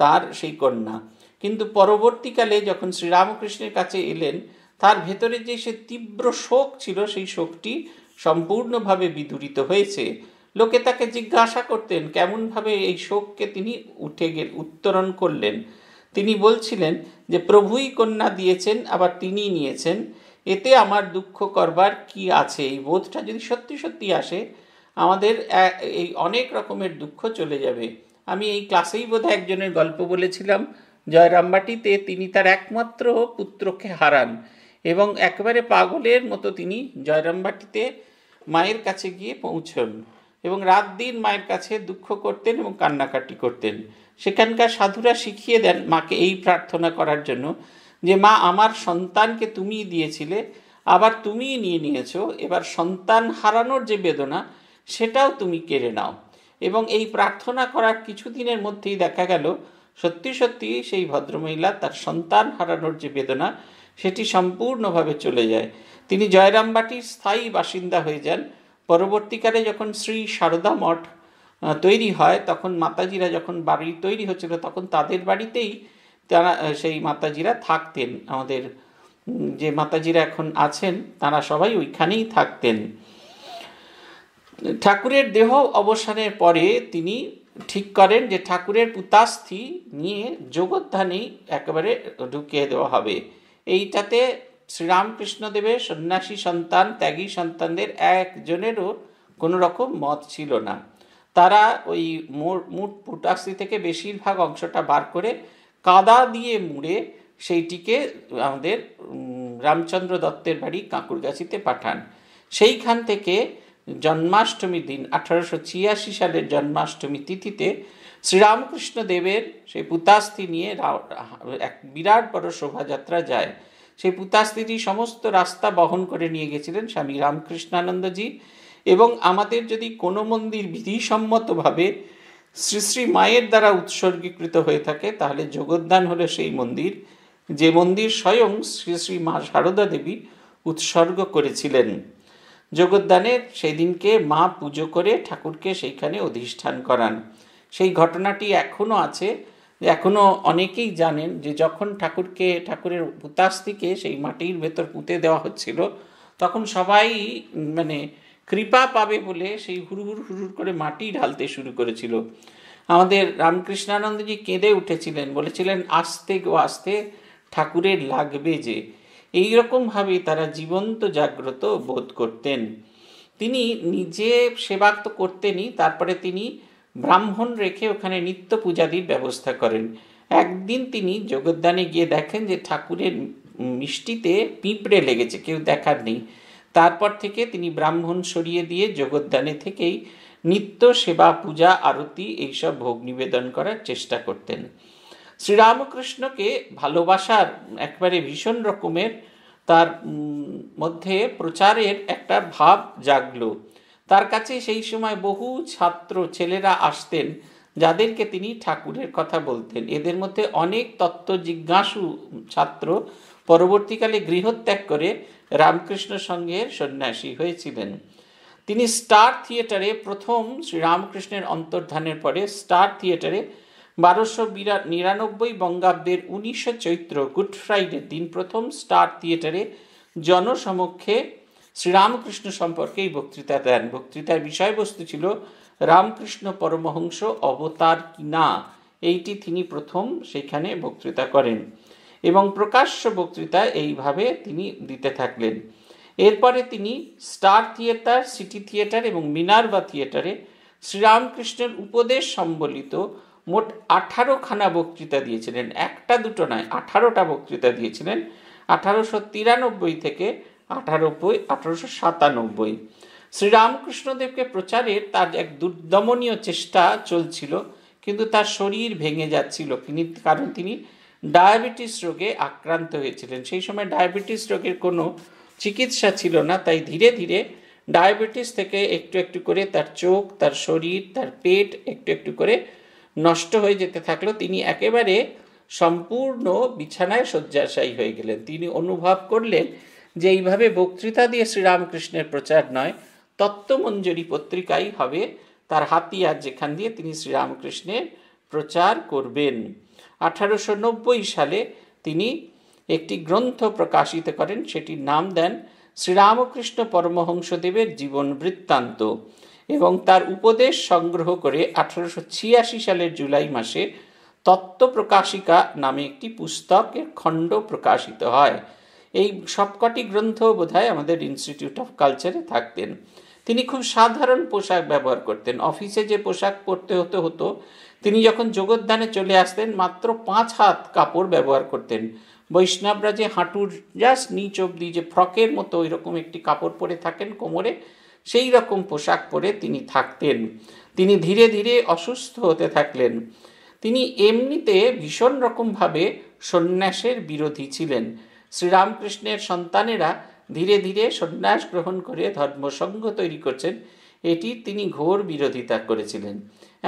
Speaker 1: তার সেই কন্যা কিন্তু পরবর্তীকালে যখন শ্রীরামকৃষ্ণের কাছে এলেন তার ভেতরে যে সে তীব্র শোক ছিল সেই শোকটি সম্পূর্ণভাবে বিদূরিত হয়েছে লোকে তাকে জিজ্ঞাসা করতেন কেমনভাবে এই শোককে তিনি উঠে গে উত্তরণ করলেন তিনি বলছিলেন যে প্রভুই কন্যা দিয়েছেন আবার তিনি নিয়েছেন এতে আমার দুঃখ করবার কি আছে এই বোধটা যদি সত্যি সত্যি আসে আমাদের এই অনেক রকমের দুঃখ চলে যাবে আমি এই ক্লাসেই বোধহয় একজনের গল্প বলেছিলাম জয়রামবাটিতে তিনি তার একমাত্র পুত্রকে হারান এবং একেবারে পাগলের মতো তিনি জয়রামবাটিতে মায়ের কাছে গিয়ে পৌঁছন এবং রাত দিন মায়ের কাছে দুঃখ করতেন এবং কান্নাকাটি করতেন সেখানকার সাধুরা শিখিয়ে দেন মাকে এই প্রার্থনা করার জন্য যে মা আমার সন্তানকে তুমি দিয়েছিলে আবার তুমি নিয়ে নিয়েছো এবার সন্তান হারানোর যে বেদনা সেটাও তুমি কেড়ে নাও এবং এই প্রার্থনা করার কিছুদিনের মধ্যেই দেখা গেল সত্যি সত্যি সেই ভদ্রমহিলা তার সন্তান হারানোর যে বেদনা সেটি সম্পূর্ণভাবে চলে যায় তিনি জয়রামবাটির স্থায়ী বাসিন্দা হয়ে যান পরবর্তীকালে যখন শ্রী সারদা মঠ তৈরি হয় তখন মাতাজিরা যখন বাড়ি তৈরি হচ্ছিল তখন তাদের বাড়িতেই তারা সেই মাতাজিরা থাকতেন আমাদের যে মাতাজিরা এখন আছেন তারা সবাই ওইখানেই থাকতেন ঠাকুরের দেহ অবসানের পরে তিনি ঠিক করেন যে ঠাকুরের পুতাস্থি নিয়ে যোগধ্যানেই একেবারে ঢুকিয়ে দেওয়া হবে এইটাতে শ্রীরামকৃষ্ণদেবের সন্ন্যাসী সন্তান ত্যাগী সন্তানদের একজনেরও কোনো রকম মত ছিল না তারা ওই মুট পুটাস্থি থেকে বেশিরভাগ অংশটা বার করে কাদা দিয়ে মুড়ে সেইটিকে আমাদের রামচন্দ্র দত্তের বাড়ি কাঁকুরগাছিতে পাঠান সেইখান থেকে জন্মাষ্টমী দিন আঠারোশো ছিয়াশি সালের জন্মাষ্টমী তিথিতে শ্রীরামকৃষ্ণ দেবের সেই পুতাস্তি নিয়ে এক বিরাট বড় শোভাযাত্রা যায় সেই পুতাস্তিটি সমস্ত রাস্তা বহন করে নিয়ে গেছিলেন স্বামী রামকৃষ্ণানন্দজি এবং আমাদের যদি কোনো মন্দির বিধিসম্মতভাবে শ্রী শ্রী মায়ের দ্বারা উৎসর্গীকৃত হয়ে থাকে তাহলে যোগদান হলো সেই মন্দির যে মন্দির স্বয়ং শ্রী শ্রী মা শারদা দেবী উৎসর্গ করেছিলেন যোগদানের সেদিনকে মা পুজো করে ঠাকুরকে সেইখানে অধিষ্ঠান করান সেই ঘটনাটি এখনও আছে এখনও অনেকেই জানেন যে যখন ঠাকুরকে ঠাকুরের থেকে সেই মাটির ভেতর পুঁতে দেওয়া হচ্ছিল তখন সবাই মানে কৃপা পাবে বলে সেই হুড়ুহুড় হুড়ুর করে মাটি ঢালতে শুরু করেছিল আমাদের রামকৃষ্ণানন্দজি কেঁদে উঠেছিলেন বলেছিলেন আস্তে গো আস্তে ঠাকুরের লাগবে যে এইরকমভাবে তারা জীবন্ত জাগ্রত বোধ করতেন তিনি নিজে সেবা তো করতেনই তারপরে তিনি ব্রাহ্মণ রেখে ওখানে নিত্য পূজাদির ব্যবস্থা করেন একদিন তিনি যোগদানে গিয়ে দেখেন যে ঠাকুরের মিষ্টিতে পিঁপড়ে লেগেছে কেউ দেখার নেই তারপর থেকে তিনি ব্রাহ্মণ সরিয়ে দিয়ে যোগদানে থেকেই নিত্য সেবা পূজা আরতি এইসব ভোগ নিবেদন করার চেষ্টা করতেন শ্রীরামকৃষ্ণকে ভালোবাসার একবারে ভীষণ রকমের তার মধ্যে প্রচারের একটা ভাব জাগল তার কাছে সেই সময় বহু ছাত্র ছেলেরা আসতেন যাদেরকে তিনি ঠাকুরের কথা বলতেন এদের মধ্যে অনেক তত্ত্ব জিজ্ঞাসু ছাত্র পরবর্তীকালে গৃহত্যাগ করে রামকৃষ্ণ সঙ্গে সন্ন্যাসী হয়েছিলেন তিনি স্টার থিয়েটারে প্রথম শ্রীরামকৃষ্ণের অন্তর্ধানের পরে স্টার থিয়েটারে বারোশো নিরানব্বই বঙ্গাব্দের উনিশে চৈত্র গুড ফ্রাইডের দিন প্রথম স্টার থিয়েটারে জনসমক্ষে শ্রীরামকৃষ্ণ সম্পর্কে এই বক্তৃতা দেন বক্তৃতার বিষয়বস্তু ছিল রামকৃষ্ণ পরমহংস অবতার কি না এইটি তিনি প্রথম সেখানে বক্তৃতা করেন এবং প্রকাশ্য বক্তৃতা এইভাবে তিনি দিতে থাকলেন এরপরে তিনি স্টার থিয়েটার সিটি থিয়েটার এবং মিনারবা থিয়েটারে শ্রীরামকৃষ্ণের উপদেশ সম্বলিত মোট আঠারোখানা বক্তৃতা দিয়েছিলেন একটা দুটো নয় আঠারোটা বক্তৃতা দিয়েছিলেন আঠারোশো তিরানব্বই থেকে আঠারোব্বই আঠারোশো সাতানব্বই শ্রীরামকৃষ্ণদেবকে প্রচারের তার এক দুর্দমনীয় চেষ্টা চলছিল কিন্তু তার শরীর ভেঙে যাচ্ছিল কারণ তিনি ডায়াবেটিস রোগে আক্রান্ত হয়েছিলেন সেই সময় ডায়াবেটিস রোগের কোনো চিকিৎসা ছিল না তাই ধীরে ধীরে ডায়াবেটিস থেকে একটু একটু করে তার চোখ তার শরীর তার পেট একটু একটু করে নষ্ট হয়ে যেতে থাকলো তিনি একেবারে সম্পূর্ণ বিছানায় শয্যাশায়ী হয়ে গেলেন তিনি অনুভব করলেন যে এইভাবে বক্তৃতা দিয়ে শ্রীরামকৃষ্ণের প্রচার নয় তত্ত্বমঞ্জুরি পত্রিকাই হবে তার হাতিয়ার যেখান দিয়ে তিনি শ্রীরামকৃষ্ণের প্রচার করবেন আঠারোশো সালে তিনি একটি গ্রন্থ প্রকাশিত করেন সেটির নাম দেন শ্রীরামকৃষ্ণ পরমহংসদেবের জীবন বৃত্তান্ত এবং তার উপদেশ সংগ্রহ করে আঠারোশো সালের জুলাই মাসে তত্ত্ব প্রকাশিকা নামে একটি পুস্তকের খণ্ড প্রকাশিত হয় এই সবকটি গ্রন্থ বোধহয় আমাদের ইনস্টিটিউট অফ কালচারে থাকতেন তিনি খুব সাধারণ পোশাক ব্যবহার করতেন অফিসে যে পোশাক পরতে হতে হতো তিনি যখন যোগদানে চলে আসতেন মাত্র পাঁচ হাত কাপড় ব্যবহার করতেন বৈষ্ণবরা যে হাঁটুর জাস্ট নিচ অব্দি যে ফ্রকের মতো ওইরকম একটি কাপড় পরে থাকেন কোমরে সেই রকম পোশাক পরে তিনি থাকতেন তিনি ধীরে ধীরে অসুস্থ হতে থাকলেন তিনি এমনিতে ভীষণ রকমভাবে সন্ন্যাসের বিরোধী ছিলেন শ্রীরামকৃষ্ণের সন্তানেরা ধীরে ধীরে সন্ন্যাস গ্রহণ করে ধর্মসংঘ তৈরি করছেন এটি তিনি ঘোর বিরোধিতা করেছিলেন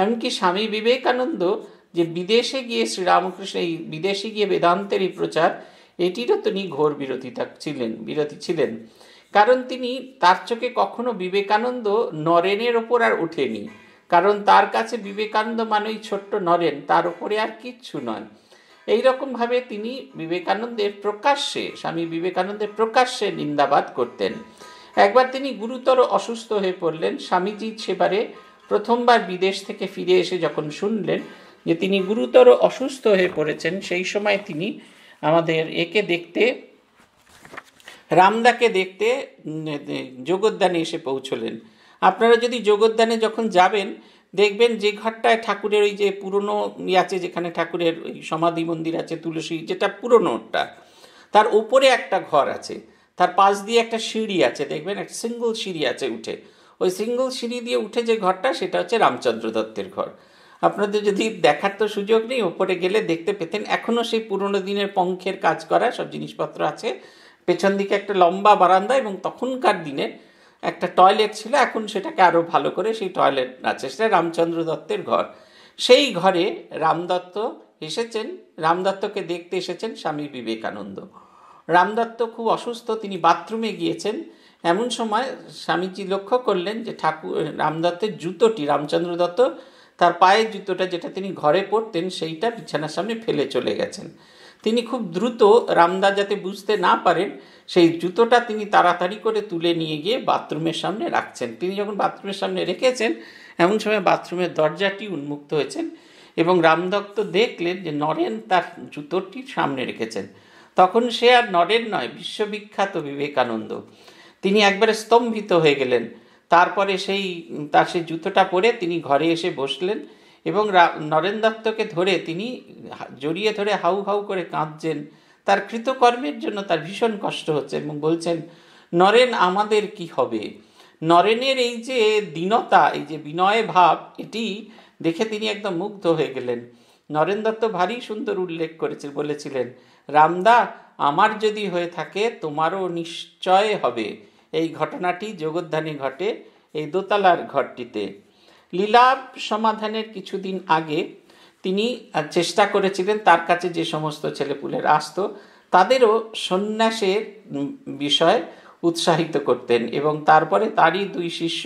Speaker 1: এমনকি স্বামী বিবেকানন্দ যে বিদেশে গিয়ে শ্রীরামকৃষ্ণ এই বিদেশে গিয়ে বেদান্তের এই প্রচার এটিরও তিনি ঘোর বিরোধিতা ছিলেন বিরোধী ছিলেন কারণ তিনি তার চোখে কখনো বিবেকানন্দ নরেনের ওপর আর ওঠেনি কারণ তার কাছে বিবেকানন্দ মানে ওই ছোট্ট নরেন তার উপরে আর কিচ্ছু নয় এই রকমভাবে তিনি বিবেকানন্দের প্রকাশ্যে স্বামী বিবেকানন্দের প্রকাশ্যে নিন্দাবাদ করতেন একবার তিনি গুরুতর অসুস্থ হয়ে পড়লেন স্বামীজি সেবারে প্রথমবার বিদেশ থেকে ফিরে এসে যখন শুনলেন যে তিনি গুরুতর অসুস্থ হয়ে পড়েছেন সেই সময় তিনি আমাদের একে দেখতে রামদাকে দেখতে যোগোদ্যানে এসে পৌঁছলেন আপনারা যদি যোগোদ্যানে যখন যাবেন দেখবেন যে ঘরটায় ঠাকুরের ওই যে পুরনো আছে যেখানে ঠাকুরের ওই সমাধি মন্দির আছে তুলসী যেটা পুরনোটা তার উপরে একটা ঘর আছে তার পাশ দিয়ে একটা সিঁড়ি আছে দেখবেন একটা সিঙ্গল সিঁড়ি আছে উঠে ওই সিঙ্গল সিঁড়ি দিয়ে উঠে যে ঘরটা সেটা হচ্ছে রামচন্দ্র দত্তের ঘর আপনাদের যদি দেখার তো সুযোগ নেই ওপরে গেলে দেখতে পেতেন এখনও সেই পুরনো দিনের পঙ্খের কাজ করা সব জিনিসপত্র আছে পেছন দিকে একটা লম্বা বারান্দা এবং তখনকার দিনের একটা টয়লেট ছিল এখন সেটাকে আরও ভালো করে সেই টয়লেট আছে সেটা রামচন্দ্র দত্তের ঘর সেই ঘরে রামদত্ত এসেছেন রামদত্তকে দেখতে এসেছেন স্বামী বিবেকানন্দ রামদত্ত খুব অসুস্থ তিনি বাথরুমে গিয়েছেন এমন সময় স্বামীজি লক্ষ্য করলেন যে ঠাকুর রামদত্তের জুতোটি রামচন্দ্র দত্ত তার পায়ের জুতোটা যেটা তিনি ঘরে পরতেন সেইটা বিছানার সামনে ফেলে চলে গেছেন তিনি খুব দ্রুত রামদা যাতে বুঝতে না পারেন সেই জুতোটা তিনি তাড়াতাড়ি করে তুলে নিয়ে গিয়ে বাথরুমের সামনে রাখছেন তিনি যখন বাথরুমের সামনে রেখেছেন এমন সময় বাথরুমের দরজাটি উন্মুক্ত হয়েছেন এবং রামদত্ত দেখলেন যে নরেন তার জুতোটি সামনে রেখেছেন তখন সে আর নরেন নয় বিশ্ববিখ্যাত বিবেকানন্দ তিনি একবারে স্তম্ভিত হয়ে গেলেন তারপরে সেই তার সেই জুতোটা পরে তিনি ঘরে এসে বসলেন এবং নরেন দত্তকে ধরে তিনি জড়িয়ে ধরে হাউ হাউ করে কাঁদছেন তার কৃতকর্মের জন্য তার ভীষণ কষ্ট হচ্ছে এবং বলছেন নরেন আমাদের কি হবে নরেনের এই যে দীনতা এই যে বিনয় ভাব এটি দেখে তিনি একদম মুগ্ধ হয়ে গেলেন নরেন দত্ত ভারী সুন্দর উল্লেখ করেছে বলেছিলেন রামদা আমার যদি হয়ে থাকে তোমারও নিশ্চয় হবে এই ঘটনাটি জগদ্ধানে ঘটে এই দোতলার ঘরটিতে লীলা সমাধানের কিছুদিন আগে তিনি চেষ্টা করেছিলেন তার কাছে যে সমস্ত ছেলেপুলেরা আসত তাদেরও সন্ন্যাসের বিষয়ে উৎসাহিত করতেন এবং তারপরে তারই দুই শিষ্য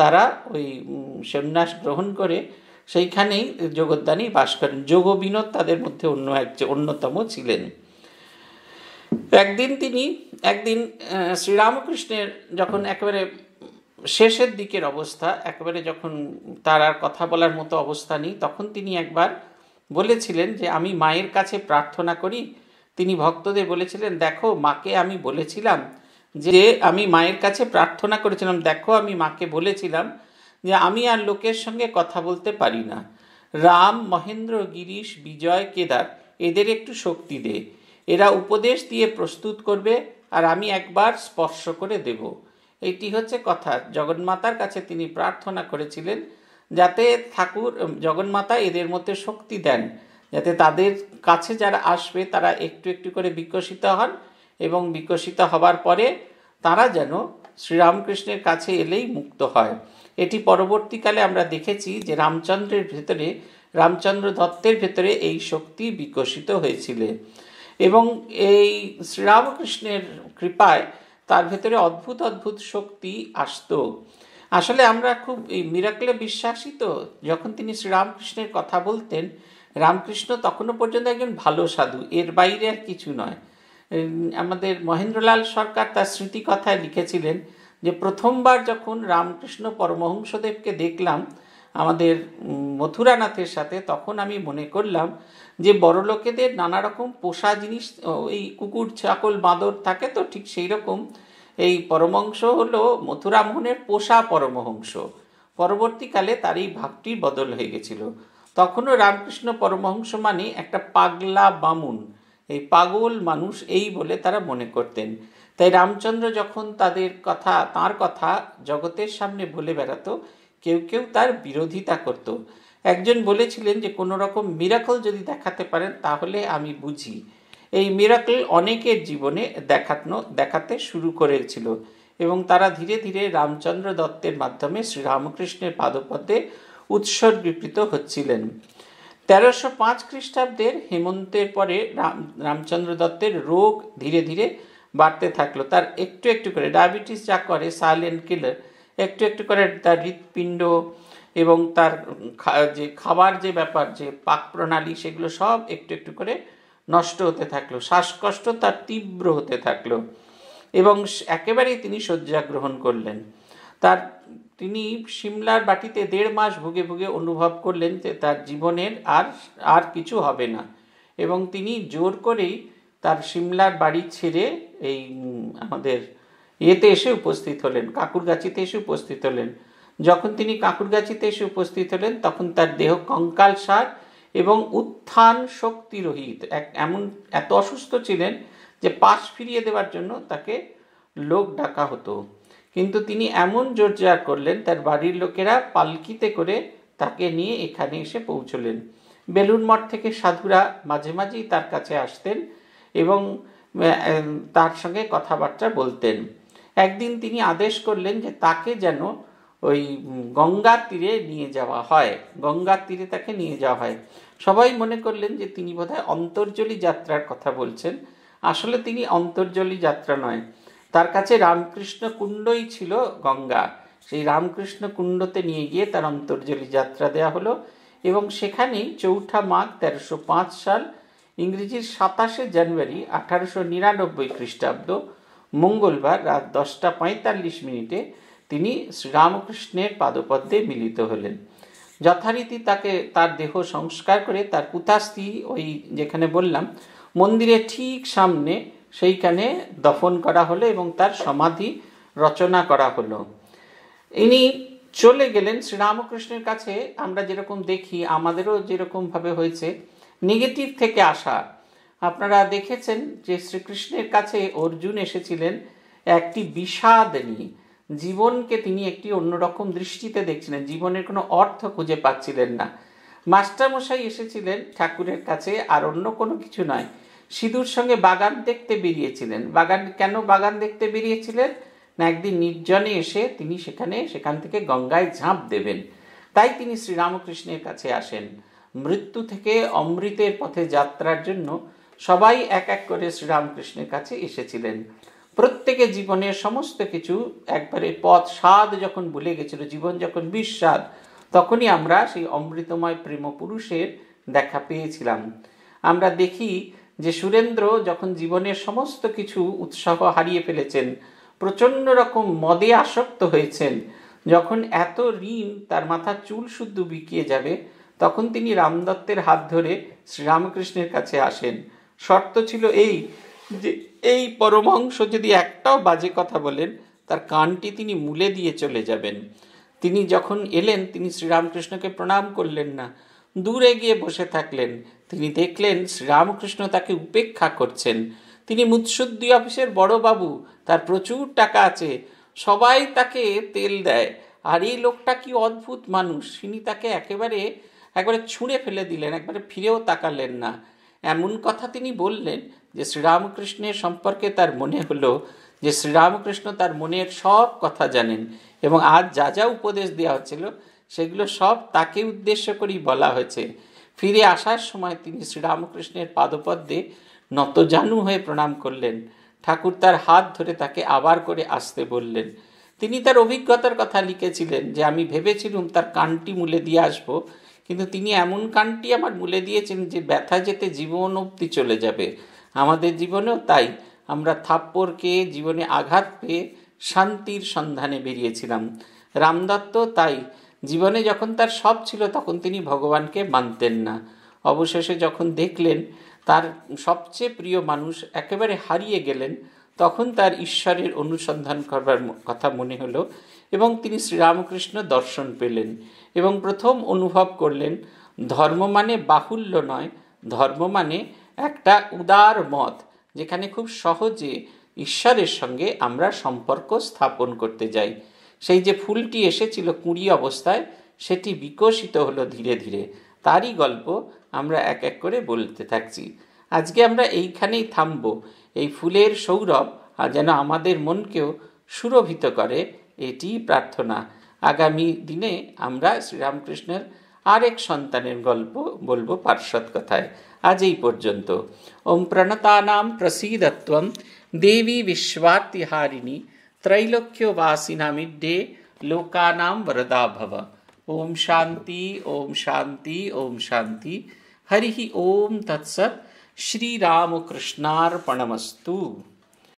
Speaker 1: তারা ওই সন্ন্যাস গ্রহণ করে সেইখানেই যোগদানেই বাস করেন যোগ বিনোদ তাদের মধ্যে অন্য এক অন্যতম ছিলেন একদিন তিনি একদিন শ্রীরামকৃষ্ণের যখন একেবারে শেষের দিকের অবস্থা একেবারে যখন তার আর কথা বলার মতো অবস্থা নেই তখন তিনি একবার বলেছিলেন যে আমি মায়ের কাছে প্রার্থনা করি তিনি ভক্তদের বলেছিলেন দেখো মাকে আমি বলেছিলাম যে আমি মায়ের কাছে প্রার্থনা করেছিলাম দেখো আমি মাকে বলেছিলাম যে আমি আর লোকের সঙ্গে কথা বলতে পারি না রাম মহেন্দ্র গিরিশ বিজয় কেদার এদের একটু শক্তি দে এরা উপদেশ দিয়ে প্রস্তুত করবে আর আমি একবার স্পর্শ করে দেবো এটি হচ্ছে কথা জগন্মাতার কাছে তিনি প্রার্থনা করেছিলেন যাতে ঠাকুর জগন্মাতা এদের মধ্যে শক্তি দেন যাতে তাদের কাছে যারা আসবে তারা একটু একটু করে বিকশিত হন এবং বিকশিত হবার পরে তারা যেন শ্রীরামকৃষ্ণের কাছে এলেই মুক্ত হয় এটি পরবর্তীকালে আমরা দেখেছি যে রামচন্দ্রের ভেতরে রামচন্দ্র দত্তের ভেতরে এই শক্তি বিকশিত হয়েছিল এবং এই শ্রীরামকৃষ্ণের কৃপায় তার ভেতরে অদ্ভুত অদ্ভুত শক্তি আসত আসলে আমরা খুব এই মিরাকলে বিশ্বাসী তো যখন তিনি শ্রীরামকৃষ্ণের কথা বলতেন রামকৃষ্ণ তখনও পর্যন্ত একজন ভালো সাধু এর বাইরে আর কিছু নয় আমাদের মহেন্দ্রলাল সরকার তার স্মৃতিকথায় লিখেছিলেন যে প্রথমবার যখন রামকৃষ্ণ পরমহংসদেবকে দেখলাম আমাদের মথুরানাথের সাথে তখন আমি মনে করলাম যে বড় লোকেদের নানা রকম পোষা জিনিস এই কুকুর ছাগল বাঁদর থাকে তো ঠিক সেই রকম এই পরমহংস হলো মথুরামোহনের পোষা পরমহংস পরবর্তীকালে তার এই ভাবটি বদল হয়ে গেছিল তখনও রামকৃষ্ণ পরমহংস মানে একটা পাগলা বামুন এই পাগল মানুষ এই বলে তারা মনে করতেন তাই রামচন্দ্র যখন তাদের কথা তার কথা জগতের সামনে বলে বেড়াতো কেউ কেউ তার বিরোধিতা করত একজন বলেছিলেন যে কোনো রকম মিরাকল যদি দেখাতে পারেন তাহলে আমি বুঝি এই মিরাকল অনেকের জীবনে দেখানো দেখাতে শুরু করেছিল এবং তারা ধীরে ধীরে রামচন্দ্র দত্তের মাধ্যমে শ্রীরামকৃষ্ণের পাদপদে উৎসর্গীকৃত হচ্ছিলেন তেরোশো পাঁচ খ্রিস্টাব্দের হেমন্তের পরে রাম রামচন্দ্র দত্তের রোগ ধীরে ধীরে বাড়তে থাকলো তার একটু একটু করে ডায়াবেটিস যা করে সাইলেন্ট কিলার একটু একটু করে তার হৃৎপিণ্ড এবং তার যে খাবার যে ব্যাপার যে পাক প্রণালী সেগুলো সব একটু একটু করে নষ্ট হতে থাকলো শ্বাসকষ্ট তার তীব্র হতে থাকলো এবং একেবারেই তিনি শয্যা গ্রহণ করলেন তার তিনি সিমলার বাটিতে দেড় মাস ভুগে ভুগে অনুভব করলেন যে তার জীবনের আর আর কিছু হবে না এবং তিনি জোর করেই তার সিমলার বাড়ি ছেড়ে এই আমাদের এতে এসে উপস্থিত হলেন কাকুরগাছিতে এসে উপস্থিত হলেন যখন তিনি কাকুরগাছিতে এসে উপস্থিত হলেন তখন তার দেহ কঙ্কাল সার এবং উত্থান শক্তিরহিত এক এমন এত অসুস্থ ছিলেন যে পাশ ফিরিয়ে দেওয়ার জন্য তাকে লোক ডাকা হতো কিন্তু তিনি এমন জোরজার করলেন তার বাড়ির লোকেরা পালকিতে করে তাকে নিয়ে এখানে এসে পৌঁছলেন বেলুন মঠ থেকে সাধুরা মাঝে মাঝেই তার কাছে আসতেন এবং তার সঙ্গে কথাবার্তা বলতেন একদিন তিনি আদেশ করলেন যে তাকে যেন ওই গঙ্গার তীরে নিয়ে যাওয়া হয় গঙ্গার তীরে তাকে নিয়ে যাওয়া হয় সবাই মনে করলেন যে তিনি বোধহয় অন্তর্জলী যাত্রার কথা বলছেন আসলে তিনি অন্তর্জলী যাত্রা নয় তার কাছে রামকৃষ্ণ কুণ্ডই ছিল গঙ্গা সেই রামকৃষ্ণ কুণ্ডতে নিয়ে গিয়ে তার অন্তর্জলী যাত্রা দেয়া হলো এবং সেখানেই চৌঠা মাঘ তেরোশো সাল ইংরেজির সাতাশে জানুয়ারি আঠারোশো নিরানব্বই খ্রিস্টাব্দ মঙ্গলবার রাত দশটা পঁয়তাল্লিশ মিনিটে তিনি শ্রীরামকৃষ্ণের পাদপদ্মে মিলিত হলেন যথারীতি তাকে তার দেহ সংস্কার করে তার কুতাস্তি ওই যেখানে বললাম মন্দিরের ঠিক সামনে সেইখানে দফন করা হলো এবং তার সমাধি রচনা করা হলো ইনি চলে গেলেন শ্রীরামকৃষ্ণের কাছে আমরা যেরকম দেখি আমাদেরও যেরকমভাবে হয়েছে নেগেটিভ থেকে আসা আপনারা দেখেছেন যে শ্রীকৃষ্ণের কাছে অর্জুন এসেছিলেন একটি বিষাদ নিয়ে জীবনকে তিনি একটি অন্যরকম দৃষ্টিতে দেখছিলেন জীবনের কোনো অর্থ খুঁজে পাচ্ছিলেন না মাস্টারমশাই এসেছিলেন ঠাকুরের কাছে আর অন্য কোনো কিছু নয় সিঁদুর সঙ্গে বাগান দেখতে বেরিয়েছিলেন বাগান কেন বাগান দেখতে বেরিয়েছিলেন না একদিন নির্জনে এসে তিনি সেখানে সেখান থেকে গঙ্গায় ঝাঁপ দেবেন তাই তিনি শ্রীরামকৃষ্ণের কাছে আসেন মৃত্যু থেকে অমৃতের পথে যাত্রার জন্য সবাই এক এক করে শ্রীরামকৃষ্ণের কাছে এসেছিলেন প্রত্যেকে জীবনের সমস্ত কিছু একবারে পথ স্বাদ যখন ভুলে গেছিল জীবন যখন বিস্বাদ তখনই আমরা সেই অমৃতময় প্রেম পুরুষের দেখা পেয়েছিলাম আমরা দেখি যে সুরেন্দ্র যখন জীবনের সমস্ত কিছু উৎসাহ হারিয়ে ফেলেছেন প্রচণ্ড রকম মদে আসক্ত হয়েছেন যখন এত ঋণ তার মাথা চুল শুদ্ধ বিকিয়ে যাবে তখন তিনি রামদত্তের হাত ধরে শ্রীরামকৃষ্ণের কাছে আসেন শর্ত ছিল এই যে এই পরমহংস যদি একটাও বাজে কথা বলেন তার কানটি তিনি মূলে দিয়ে চলে যাবেন তিনি যখন এলেন তিনি শ্রীরামকৃষ্ণকে প্রণাম করলেন না দূরে গিয়ে বসে থাকলেন তিনি দেখলেন শ্রীরামকৃষ্ণ তাকে উপেক্ষা করছেন তিনি মুৎসুদ্দি অফিসের বড়বাবু তার প্রচুর টাকা আছে সবাই তাকে তেল দেয় আর এই লোকটা কি অদ্ভুত মানুষ তিনি তাকে একেবারে একবারে ছুঁড়ে ফেলে দিলেন একবারে ফিরেও তাকালেন না এমন কথা তিনি বললেন যে শ্রীরামকৃষ্ণের সম্পর্কে তার মনে হলো যে শ্রীরামকৃষ্ণ তার মনের সব কথা জানেন এবং আজ যা যা উপদেশ দেওয়া হচ্ছিল সেগুলো সব তাকে উদ্দেশ্য করেই বলা হয়েছে ফিরে আসার সময় তিনি শ্রীরামকৃষ্ণের পাদপদ্মে নতজানু হয়ে প্রণাম করলেন ঠাকুর তার হাত ধরে তাকে আবার করে আসতে বললেন তিনি তার অভিজ্ঞতার কথা লিখেছিলেন যে আমি ভেবেছিলুম তার কানটি মূলে দিয়ে আসবো কিন্তু তিনি এমন কানটি আমার মুলে দিয়েছেন যে ব্যথা যেতে জীবন অব্দি চলে যাবে আমাদের জীবনেও তাই আমরা থাপ্পরকে জীবনে আঘাত পেয়ে শান্তির সন্ধানে বেরিয়েছিলাম রামদত্ত তাই জীবনে যখন তার সব ছিল তখন তিনি ভগবানকে মানতেন না অবশেষে যখন দেখলেন তার সবচেয়ে প্রিয় মানুষ একেবারে হারিয়ে গেলেন তখন তার ঈশ্বরের অনুসন্ধান করবার কথা মনে হলো এবং তিনি শ্রীরামকৃষ্ণ দর্শন পেলেন এবং প্রথম অনুভব করলেন ধর্ম মানে বাহুল্য নয় ধর্ম মানে একটা উদার মত যেখানে খুব সহজে ঈশ্বরের সঙ্গে আমরা সম্পর্ক স্থাপন করতে যাই সেই যে ফুলটি এসেছিল কুঁড়ি অবস্থায় সেটি বিকশিত হলো ধীরে ধীরে তারই গল্প আমরা এক এক করে বলতে থাকছি আজকে আমরা এইখানেই থামব এই ফুলের সৌরভ যেন আমাদের মনকেও সুরভিত করে এটিই প্রার্থনা আগামী দিনে আমরা শ্রীরামকৃষ্ণের আরেক সন্তানের গল্প বলবো পার্শ্বদ কথায় আজ এই পর্যন্ত ওম প্রণতানাম প্রসীদত্বম দেবী বিশ্বার্তিহারিণী त्रैलोक्यवासिनामिड्डे लोकानां वरदा भव ॐ शान्ति ॐ शान्ति ॐ शान्ति हरिः ॐ तत्सत् श्रीरामकृष्णार्पणमस्तु